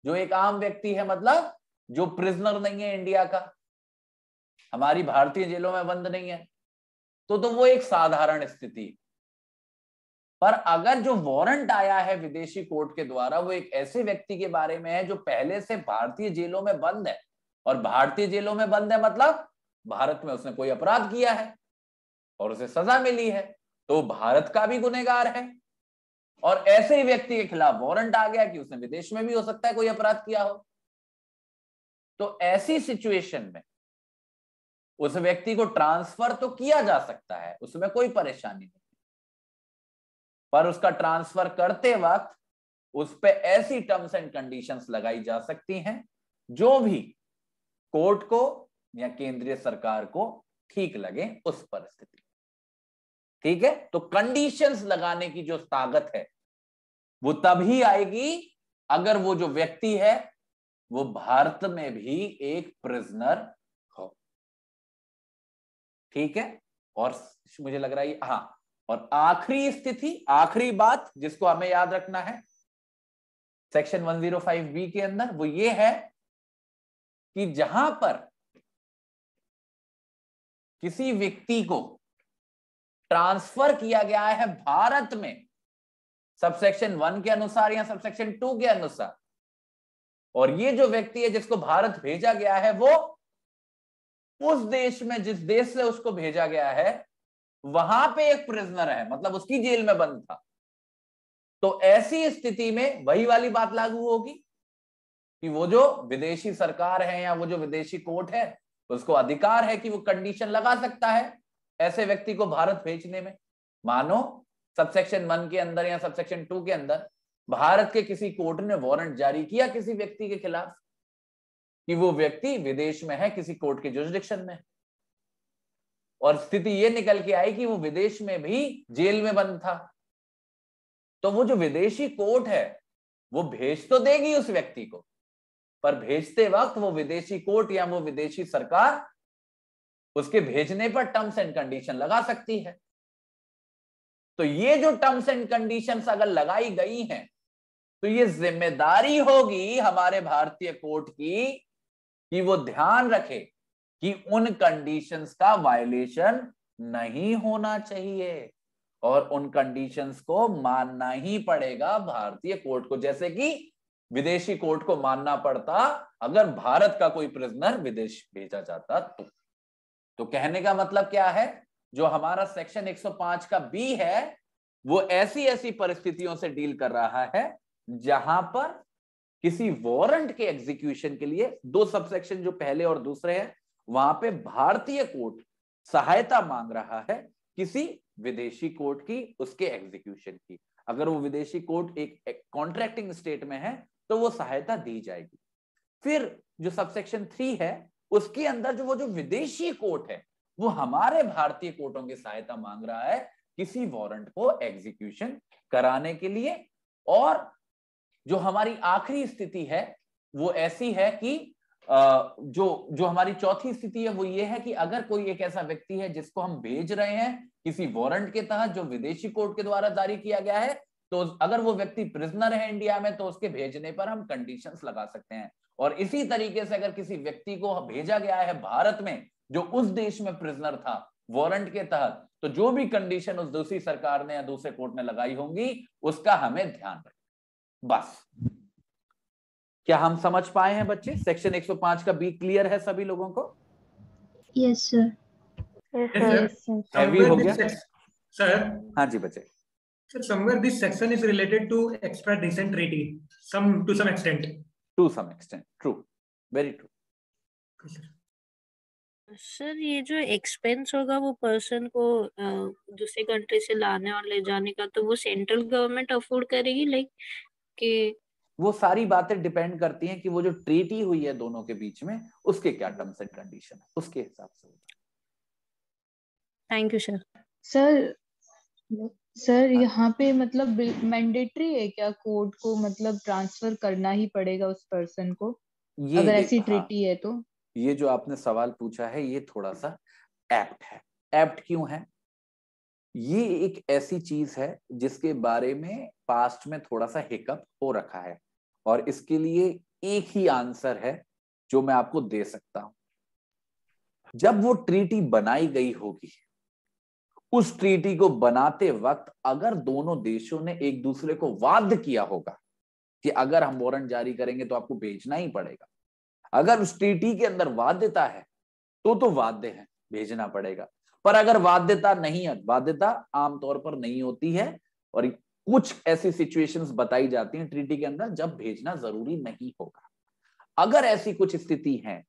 जो एक आम व्यक्ति है मतलब जो प्रिजनर नहीं है इंडिया का हमारी भारतीय जेलों में बंद नहीं है तो तो वो एक साधारण स्थिति पर अगर जो वारंट आया है विदेशी कोर्ट के द्वारा वो एक ऐसे व्यक्ति के बारे में है जो पहले से भारतीय जेलों में बंद है और भारतीय जेलों में बंद है मतलब भारत में उसने कोई अपराध किया है और उसे सजा मिली है तो भारत का भी गुनेगार है और ऐसे ही व्यक्ति के खिलाफ वारंट आ गया कि उसने विदेश में भी हो सकता है कोई अपराध किया हो तो ऐसी सिचुएशन में उस व्यक्ति को ट्रांसफर तो किया जा सकता है उसमें कोई परेशानी नहीं पर उसका ट्रांसफर करते वक्त उस पर ऐसी टर्म्स एंड कंडीशंस लगाई जा सकती हैं जो भी कोर्ट को या केंद्रीय सरकार को ठीक लगे उस परिस्थिति ठीक है तो कंडीशंस लगाने की जो ताकत है वो तभी आएगी अगर वो जो व्यक्ति है वो भारत में भी एक प्रिजनर हो ठीक है और मुझे लग रहा है हाँ और आखिरी स्थिति आखिरी बात जिसको हमें याद रखना है सेक्शन 105 बी के अंदर वो ये है कि जहां पर किसी व्यक्ति को ट्रांसफर किया गया है भारत में सबसेक्शन वन के अनुसार या सबसेक्शन टू के अनुसार और ये जो व्यक्ति है जिसको भारत भेजा गया है वो उस देश में जिस देश से उसको भेजा गया है वहां पे एक प्रिजनर है मतलब उसकी जेल में बंद था तो ऐसी स्थिति में वही वाली बात लागू होगी कि वो जो विदेशी सरकार है या वो जो विदेशी कोर्ट है उसको अधिकार है कि वो कंडीशन लगा सकता है ऐसे व्यक्ति को भारत भेजने में मानो सबसेक्शन वन के अंदर या सबसेक्शन टू के अंदर भारत के किसी कोर्ट ने वारंट जारी किया किसी व्यक्ति के खिलाफ कि वो व्यक्ति विदेश में है किसी कोर्ट के जोजिक्शन में और स्थिति ये निकल के आई कि वो विदेश में भी जेल में बंद था तो वो जो विदेशी कोर्ट है वो भेज तो देगी उस व्यक्ति को पर भेजते वक्त वो विदेशी कोर्ट या वो विदेशी सरकार उसके भेजने पर टर्म्स एंड कंडीशन लगा सकती है तो ये जो टर्म्स एंड कंडीशंस अगर लगाई गई हैं तो ये जिम्मेदारी होगी हमारे भारतीय कोर्ट की कि वो ध्यान रखे कि उन कंडीशंस का वायलेशन नहीं होना चाहिए और उन कंडीशंस को मानना ही पड़ेगा भारतीय कोर्ट को जैसे कि विदेशी कोर्ट को मानना पड़ता अगर भारत का कोई प्रिजनर विदेश भेजा जाता तो तो कहने का मतलब क्या है जो हमारा सेक्शन 105 का बी है वो ऐसी ऐसी परिस्थितियों से डील कर रहा है जहां पर किसी वारंट के एग्जीक्यूशन के लिए दो सबसेक्शन जो पहले और दूसरे हैं वहां पे भारतीय कोर्ट सहायता मांग रहा है किसी विदेशी कोर्ट की उसके एग्जीक्यूशन की अगर वो विदेशी कोर्ट एक कॉन्ट्रैक्टिंग स्टेट में है तो वो सहायता दी जाएगी फिर जो सबसेक्शन थ्री है उसके अंदर जो वो जो विदेशी कोर्ट है वो हमारे भारतीय कोर्टों की सहायता मांग रहा है किसी वारंट को एग्जीक्यूशन कराने के लिए और जो हमारी आखिरी स्थिति है वो ऐसी है कि जो जो हमारी चौथी स्थिति है वो ये है कि अगर कोई एक ऐसा व्यक्ति है जिसको हम भेज रहे हैं किसी वारंट के तहत जो विदेशी कोर्ट के द्वारा जारी किया गया है तो अगर वो व्यक्ति प्रिजनर है इंडिया में तो उसके भेजने पर हम कंडीशंस लगा सकते हैं और इसी तरीके से अगर किसी व्यक्ति को भेजा गया है भारत में जो उस देश में प्रिजनर था वारंट के तहत तो जो भी कंडीशन उस दूसरी सरकार ने या दूसरे कोर्ट ने लगाई होंगी उसका हमें ध्यान रखना बस क्या हम समझ पाए हैं बच्चे सेक्शन 105 का बी क्लियर है सभी लोगों को यस सर हैवी हो गया सर हाँ जी बच्चे sir somewhere this section is related to extradition some to some extent to some extent. True. Very true. Sir ये जो एक्सपेंस होगा वो पर्सन को दूसरी कंट्री से लाने और ले जाने का तो वो सेंट्रल गवर्नमेंट अफोर्ड करेगी लाइक कि वो सारी बातें डिपेंड करती हैं कि वो जो ट्रीटी हुई है दोनों के बीच में उसके क्या टर्म्स एंड कंडीशन है उसके हिसाब से thank you sir sir sir यहाँ पे मतलब मैंडेटरी है क्या कोर्ट को मतलब ट्रांसफर करना ही पड़ेगा उस पर्सन को ये अगर ऐसी ट्रिटी हाँ, है तो ये जो आपने सवाल पूछा है ये थोड़ा सा एप्ट है एप्ट क्यों है ये एक ऐसी चीज है जिसके बारे में पास्ट में थोड़ा सा हिकअप हो रखा है और इसके लिए एक ही आंसर है जो मैं आपको दे सकता हूं जब वो ट्रीटी बनाई गई होगी उस ट्रीटी को बनाते वक्त अगर दोनों देशों ने एक दूसरे को वाद किया होगा कि अगर हम वारंट जारी करेंगे तो आपको भेजना ही पड़ेगा अगर उस ट्रीटी के अंदर वाद्यता है तो तो वाद्य है भेजना पड़ेगा पर अगर वाद्यता नहीं है वाद्यता आमतौर पर नहीं होती है और कुछ ऐसी सिचुएशंस बताई जाती हैं ट्रीटी के अंदर जब भेजना जरूरी नहीं होगा अगर ऐसी कुछ स्थिति है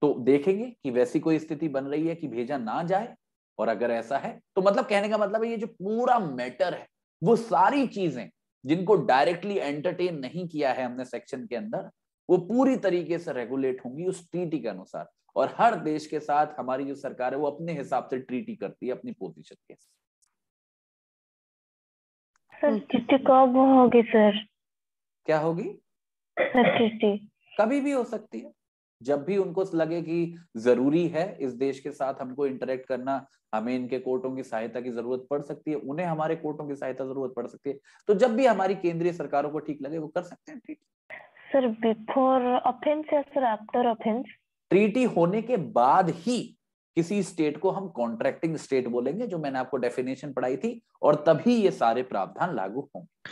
तो देखेंगे कि वैसी कोई स्थिति बन रही है कि भेजा ना जाए और अगर ऐसा है तो मतलब कहने का मतलब है ये जो पूरा मैटर है वो सारी चीजें जिनको डायरेक्टली एंटरटेन नहीं किया है हमने सेक्शन के अंदर वो पूरी तरीके से रेगुलेट होंगी उस ट्रीटी के अनुसार और हर देश के साथ हमारी जो सरकार है वो अपने हिसाब से ट्रीटी करती है अपनी पोजिशन के सर ट्रीटी कब होगी सर क्या होगी कभी भी हो सकती है जब भी उनको लगे कि जरूरी है इस देश के साथ हमको इंटरेक्ट करना हमें इनके कोर्टों की सहायता की जरूरत पड़ सकती है उन्हें हमारे कोर्टों की सहायता जरूरत पड़ सकती है तो जब भी हमारी केंद्रीय सरकारों को ठीक लगे वो कर सकते हैं सर बिफोर ऑफेंस या सर आफ्टर ऑफेंस ट्रीटी होने के बाद ही किसी स्टेट को हम कॉन्ट्रैक्टिंग स्टेट बोलेंगे जो मैंने आपको डेफिनेशन पढ़ाई थी और तभी ये सारे प्रावधान लागू होंगे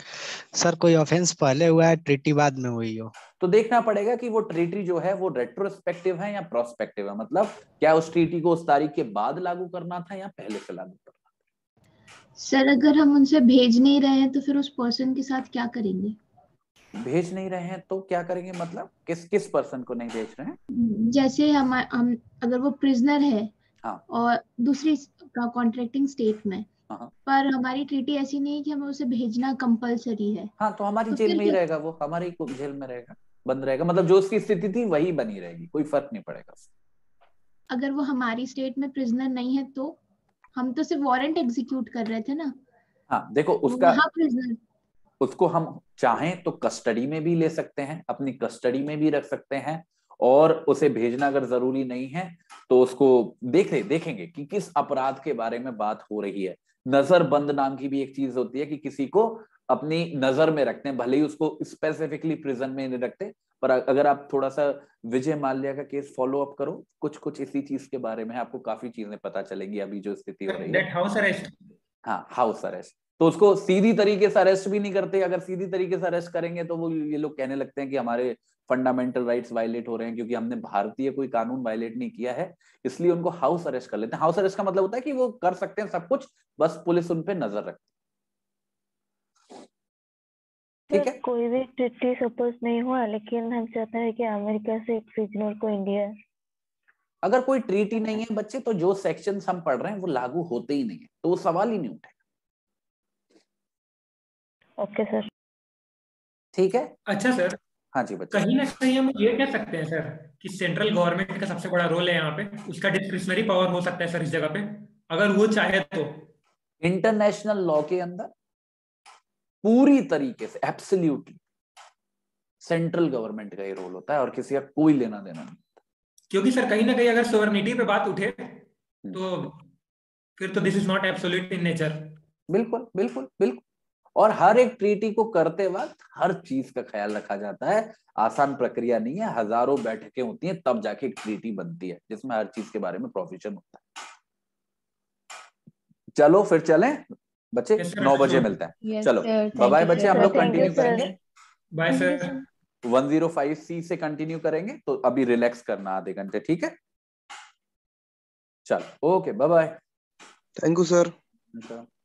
सर कोई ऑफेंस पहले हुआ है ट्रीटी बाद में हुई हो तो देखना पड़ेगा कि वो ट्रीटी जो है वो रेट्रोस्पेक्टिव है या प्रोस्पेक्टिव है मतलब क्या उस ट्रीटी को उस तारीख के बाद लागू करना था या पहले से लागू करना था सर अगर हम उनसे भेज नहीं रहे हैं तो फिर उस पर्सन के साथ क्या करेंगे भेज नहीं रहे हैं तो क्या करेंगे मतलब किस किस पर्सन को नहीं भेज रहे हैं जैसे हम हम अगर वो प्रिजनर है हाँ. और दूसरी कॉन्ट्रैक्टिंग स्टेट में हाँ, हाँ. पर हमारी ट्रीटी ऐसी नहीं कि हमें उसे भेजना कंपलसरी है हाँ तो हमारी तो जेल में ही रहेगा वो हमारी जेल में रहेगा बंद रहेगा मतलब जो उसकी स्थिति थी वही बनी रहेगी कोई फर्क नहीं पड़ेगा अगर वो हमारी स्टेट में प्रिजनर नहीं है तो हम तो सिर्फ वारंट एग्जीक्यूट कर रहे थे ना हाँ देखो उसका उसको हम चाहें तो कस्टडी में भी ले सकते हैं अपनी कस्टडी में भी रख सकते हैं और उसे भेजना अगर जरूरी नहीं है तो उसको देख रहे देखेंगे कि किस अपराध के बारे में बात हो रही है नजरबंद नाम की भी एक चीज होती है कि किसी को अपनी नजर में रखते हैं भले ही उसको स्पेसिफिकली प्रिजन में नहीं रखते पर अगर आप थोड़ा सा विजय माल्या का केस फॉलो अप करो कुछ कुछ इसी चीज के बारे में आपको काफी चीजें पता चलेगी अभी जो स्थिति हो रही है हाउस अरेस्ट तो उसको सीधी तरीके से अरेस्ट भी नहीं करते अगर सीधी तरीके से अरेस्ट करेंगे तो वो ये लोग कहने लगते हैं कि हमारे फंडामेंटल राइट्स वायलेट हो रहे हैं क्योंकि हमने भारतीय कोई कानून वायलेट नहीं किया है इसलिए उनको हाउस अरेस्ट कर लेते हैं हाउस अरेस्ट का मतलब होता है कि वो कर सकते हैं सब कुछ बस पुलिस उन पर नजर रखती ठीक है कोई भी ट्रिटी सपोज नहीं हुआ लेकिन हम चाहते हैं कि अमेरिका से एक प्रिजनर को इंडिया अगर कोई ट्रीटी नहीं है बच्चे तो जो सेक्शन हम पढ़ रहे हैं वो लागू होते ही नहीं है तो वो सवाल ही नहीं उठेगा ओके सर ठीक है अच्छा सर हाँ जी बच्चे कहीं ना कहीं हम ये कह सकते हैं सर कि सेंट्रल गवर्नमेंट का सबसे बड़ा रोल है यहाँ पे उसका डिस्क्रिशनरी पावर हो सकता है सर इस जगह पे अगर वो चाहे तो इंटरनेशनल लॉ के अंदर पूरी तरीके से एब्सोल्यूटली सेंट्रल गवर्नमेंट का ही रोल होता है और किसी का कोई लेना देना नहीं क्योंकि सर कहीं ना कहीं अगर सोवर्निटी पे बात उठे हम्म। तो फिर तो this is not absolute in nature बिल्कुल बिल्कुल बिल्कुल और हर एक ट्रीटी को करते वक्त हर चीज का ख्याल रखा जाता है आसान प्रक्रिया नहीं है हजारों बैठकें होती हैं तब जाके एक ट्रीटी बनती है जिसमें हर चीज के बारे में प्रोविजन होता है चलो फिर चलें बच्चे नौ बजे मिलते हैं चलो बाय बच्चे हम लोग कंटिन्यू करेंगे बाय सर फाइव सी से कंटिन्यू करेंगे तो अभी रिलैक्स करना आधे घंटे ठीक है चलो okay bye bye thank you sir